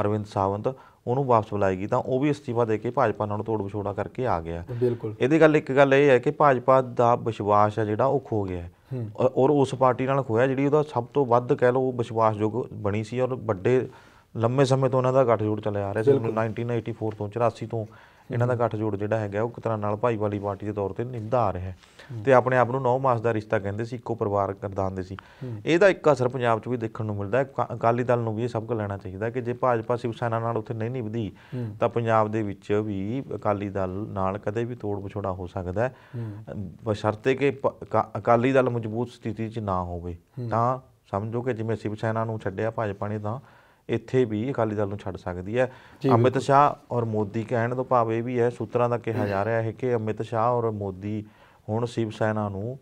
ਅਰਵਿੰਦ ਸਾਵੰਤ ਉਹਨੂੰ ਵਾਪਸ ਬੁਲਾਏਗੀ ਤਾਂ ਉਹ ਵੀ ਅਸਤੀਫਾ ਦੇ ਕੇ ਭਾਜਪਾ ਨਾਲ ਤੋੜ ਵਿਛੋੜਾ ਕਰਕੇ ਆ ਗਿਆ ਬਿਲਕੁਲ ਇਹਦੀ ਗੱਲ ਇੱਕ ਗੱਲ ਇਹ ਹੈ ਕਿ ਭਾਜਪਾ ਦਾ ਵਿਸ਼ਵਾਸ ਹੈ ਜਿਹੜਾ ਉਹ ਖੋ ਗਿਆ ਔਰ ਉਸ ਪਾਰਟੀ ਨਾਲ ਖੋਇਆ ਜਿਹੜੀ ਉਹਦਾ ਸਭ ਤੋਂ ਵੱਧ ਕਹਿ ਲਓ ਵਿਸ਼ਵਾਸਯੋਗ ਬਣੀ ਸੀ ਔਰ ਵੱਡੇ ਲੰਮੇ ਸਮੇਂ ਤੋਂ ਇਹਨਾਂ ਦਾ ਗੱਠ ਜੋੜ ਚੱਲਿਆ ਆ ਰਿਹਾ ਸੀ 1984 ਤੋਂ 84 ਤੋਂ ਇਹਨਾਂ ਦਾ ਗੱਠ ਜੋੜ ਜਿਹੜਾ ਹੈਗਾ ਉਹ ਕਿਤਨਾ ਨਾਲ ਭਾਈਵਾਲੀ ਪਾਰਟੀ ਦੇ ਤੌਰ ਤੇ ਨਿਭਦਾ ਆ ਰਿਹਾ ਹੈ ਤੇ ਆਪਣੇ ਆਪ ਨੂੰ 9 ਮਾਸ ਦਾ ਰਿਸ਼ਤਾ ਕਹਿੰਦੇ ਸੀ ਇੱਕੋ ਪਰਿਵਾਰ ਕਰਦਾਂਦੇ ਸੀ ਇਹਦਾ ਇੱਕ ਅਸਰ ਪੰਜਾਬ 'ਚ ਵੀ ਦੇਖਣ ਨੂੰ ਮਿਲਦਾ ਹੈ ਅਕਾਲੀ ਦਲ ਨੂੰ ਵੀ ਇਹ ਸਬਕ ਲੈਣਾ ਚਾਹੀਦਾ ਕਿ ਜੇ ਭਾਜਪਾ ਸਿਵ ਸੈਨਾ ਨਾਲ ਉੱਥੇ ਨਹੀਂ ਨਿਭਦੀ ਤਾਂ ਪੰਜਾਬ ਦੇ ਵਿੱਚ ਵੀ ਅਕਾਲੀ ਦਲ ਨਾਲ ਕਦੇ ਵੀ ਤੋੜ ਵਿਛੋੜਾ ਹੋ ਸਕਦਾ ਹੈ ਬਸ਼ਰਤੇ ਕਿ ਅਕਾਲੀ ਦਲ ਮਜ਼ਬੂਤ ਸਥਿਤੀ 'ਚ ਨਾ ਹੋਵੇ ਤਾਂ ਸਮਝੋ ਕਿ ਜਿਵੇਂ ਸਿਵ ਸੈਨਾ ਨੂੰ ਛੱਡਿਆ ਭਾਜਪਾ ਨੇ ਤਾਂ ਇੱਥੇ ਵੀ ਅਕਾਲੀ ਦਲ ਨੂੰ ਛੱਡ ਸਕਦੀ ਹੈ ਅਮਿਤ ਸ਼ਾਹ ਔਰ ਮੋਦੀ ਕਹਿਣ ਤੋਂ ਭਾਵੇਂ ਇਹ ਵੀ ਹੈ ਸੂਤਰਾਂ ਦਾ ਕਿਹਾ ਜਾ ਰਿਹਾ ਹੈ ਕਿ ਅਮਿਤ ਸ਼ਾਹ ਔਰ ਮੋਦੀ ਹੁਣ ਸ਼ਿਵ ਸੈਨਾ ਨੂੰ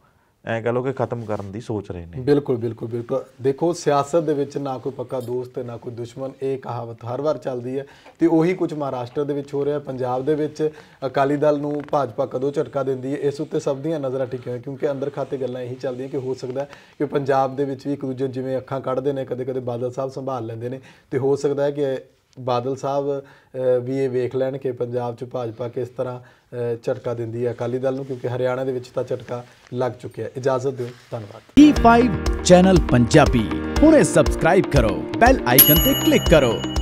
ਐਂ ਕਹ ਲੋ ਕਿ ਖਤਮ ਕਰਨ ਦੀ ਸੋਚ ਰਹੇ ਨੇ ਬਿਲਕੁਲ ਬਿਲਕੁਲ ਬਿਲਕੁਲ ਦੇਖੋ ਸਿਆਸਤ ਦੇ ਵਿੱਚ ਨਾ ਕੋਈ ਪੱਕਾ ਦੋਸਤ ਤੇ ਨਾ ਕੋਈ ਦੁਸ਼ਮਣ ਇਹ ਕਹਾਵਤ ਹਰ ਵਾਰ ਚੱਲਦੀ ਹੈ ਤੇ ਉਹੀ ਕੁਝ ਮਹਾਰਾਸ਼ਟਰ ਦੇ ਵਿੱਚ ਹੋ ਰਿਹਾ ਪੰਜਾਬ ਦੇ ਵਿੱਚ ਅਕਾਲੀ ਦਲ ਨੂੰ ਭਾਜਪਾ ਕਦੋਂ ਝਟਕਾ ਦਿੰਦੀ ਹੈ ਇਸ ਉੱਤੇ ਸਭ ਦੀਆਂ ਨਜ਼ਰਾਂ ਟਿਕੀਆਂ ਹੋਈਆਂ ਕਿਉਂਕਿ ਅੰਦਰ ਖਾਤੇ ਗੱਲਾਂ ਇਹੀ ਚੱਲਦੀਆਂ ਕਿ ਹੋ ਸਕਦਾ ਹੈ ਕਿ ਪੰਜਾਬ ਦੇ ਵਿੱਚ ਵੀ ਇੱਕ ਦੂਜੇ ਜਿਵੇਂ ਅੱਖਾਂ ਕੱਢਦੇ ਨੇ ਕਦੇ ਕਦੇ ਬਾਦਲ ਸਾਹਿਬ ਸੰਭਾਲ ਲੈਂਦੇ ਨੇ ਤੇ ਹੋ ਸਕਦਾ ਹੈ ਕਿ ਬਾਦਲ ਸਾਹਿਬ ਵੀ ਇਹ ਵੇਖ ਲੈਣ ਕਿ ਪੰਜਾਬ 'ਚ ਭਾਜਪਾ ਕਿਸ ਤਰ੍ਹਾਂ ਝਟਕਾ ਦਿੰਦੀ ਹੈ ਅਕਾਲੀ ਦਲ ਨੂੰ ਕਿਉਂਕਿ ਹਰਿਆਣਾ ਦੇ ਵਿੱਚ ਤਾਂ ਝਟਕਾ ਲੱਗ ਚੁੱਕਿਆ ਹੈ ਇਜਾਜ਼ਤ ਦਿਓ ਧੰਨਵਾਦ T5 ਚੈਨਲ ਪੰਜਾਬੀ ਹੁਣੇ ਸਬਸਕ੍ਰਾਈਬ ਕਰੋ ਬੈਲ ਆਈਕਨ ਤੇ ਕਲਿੱਕ ਕਰੋ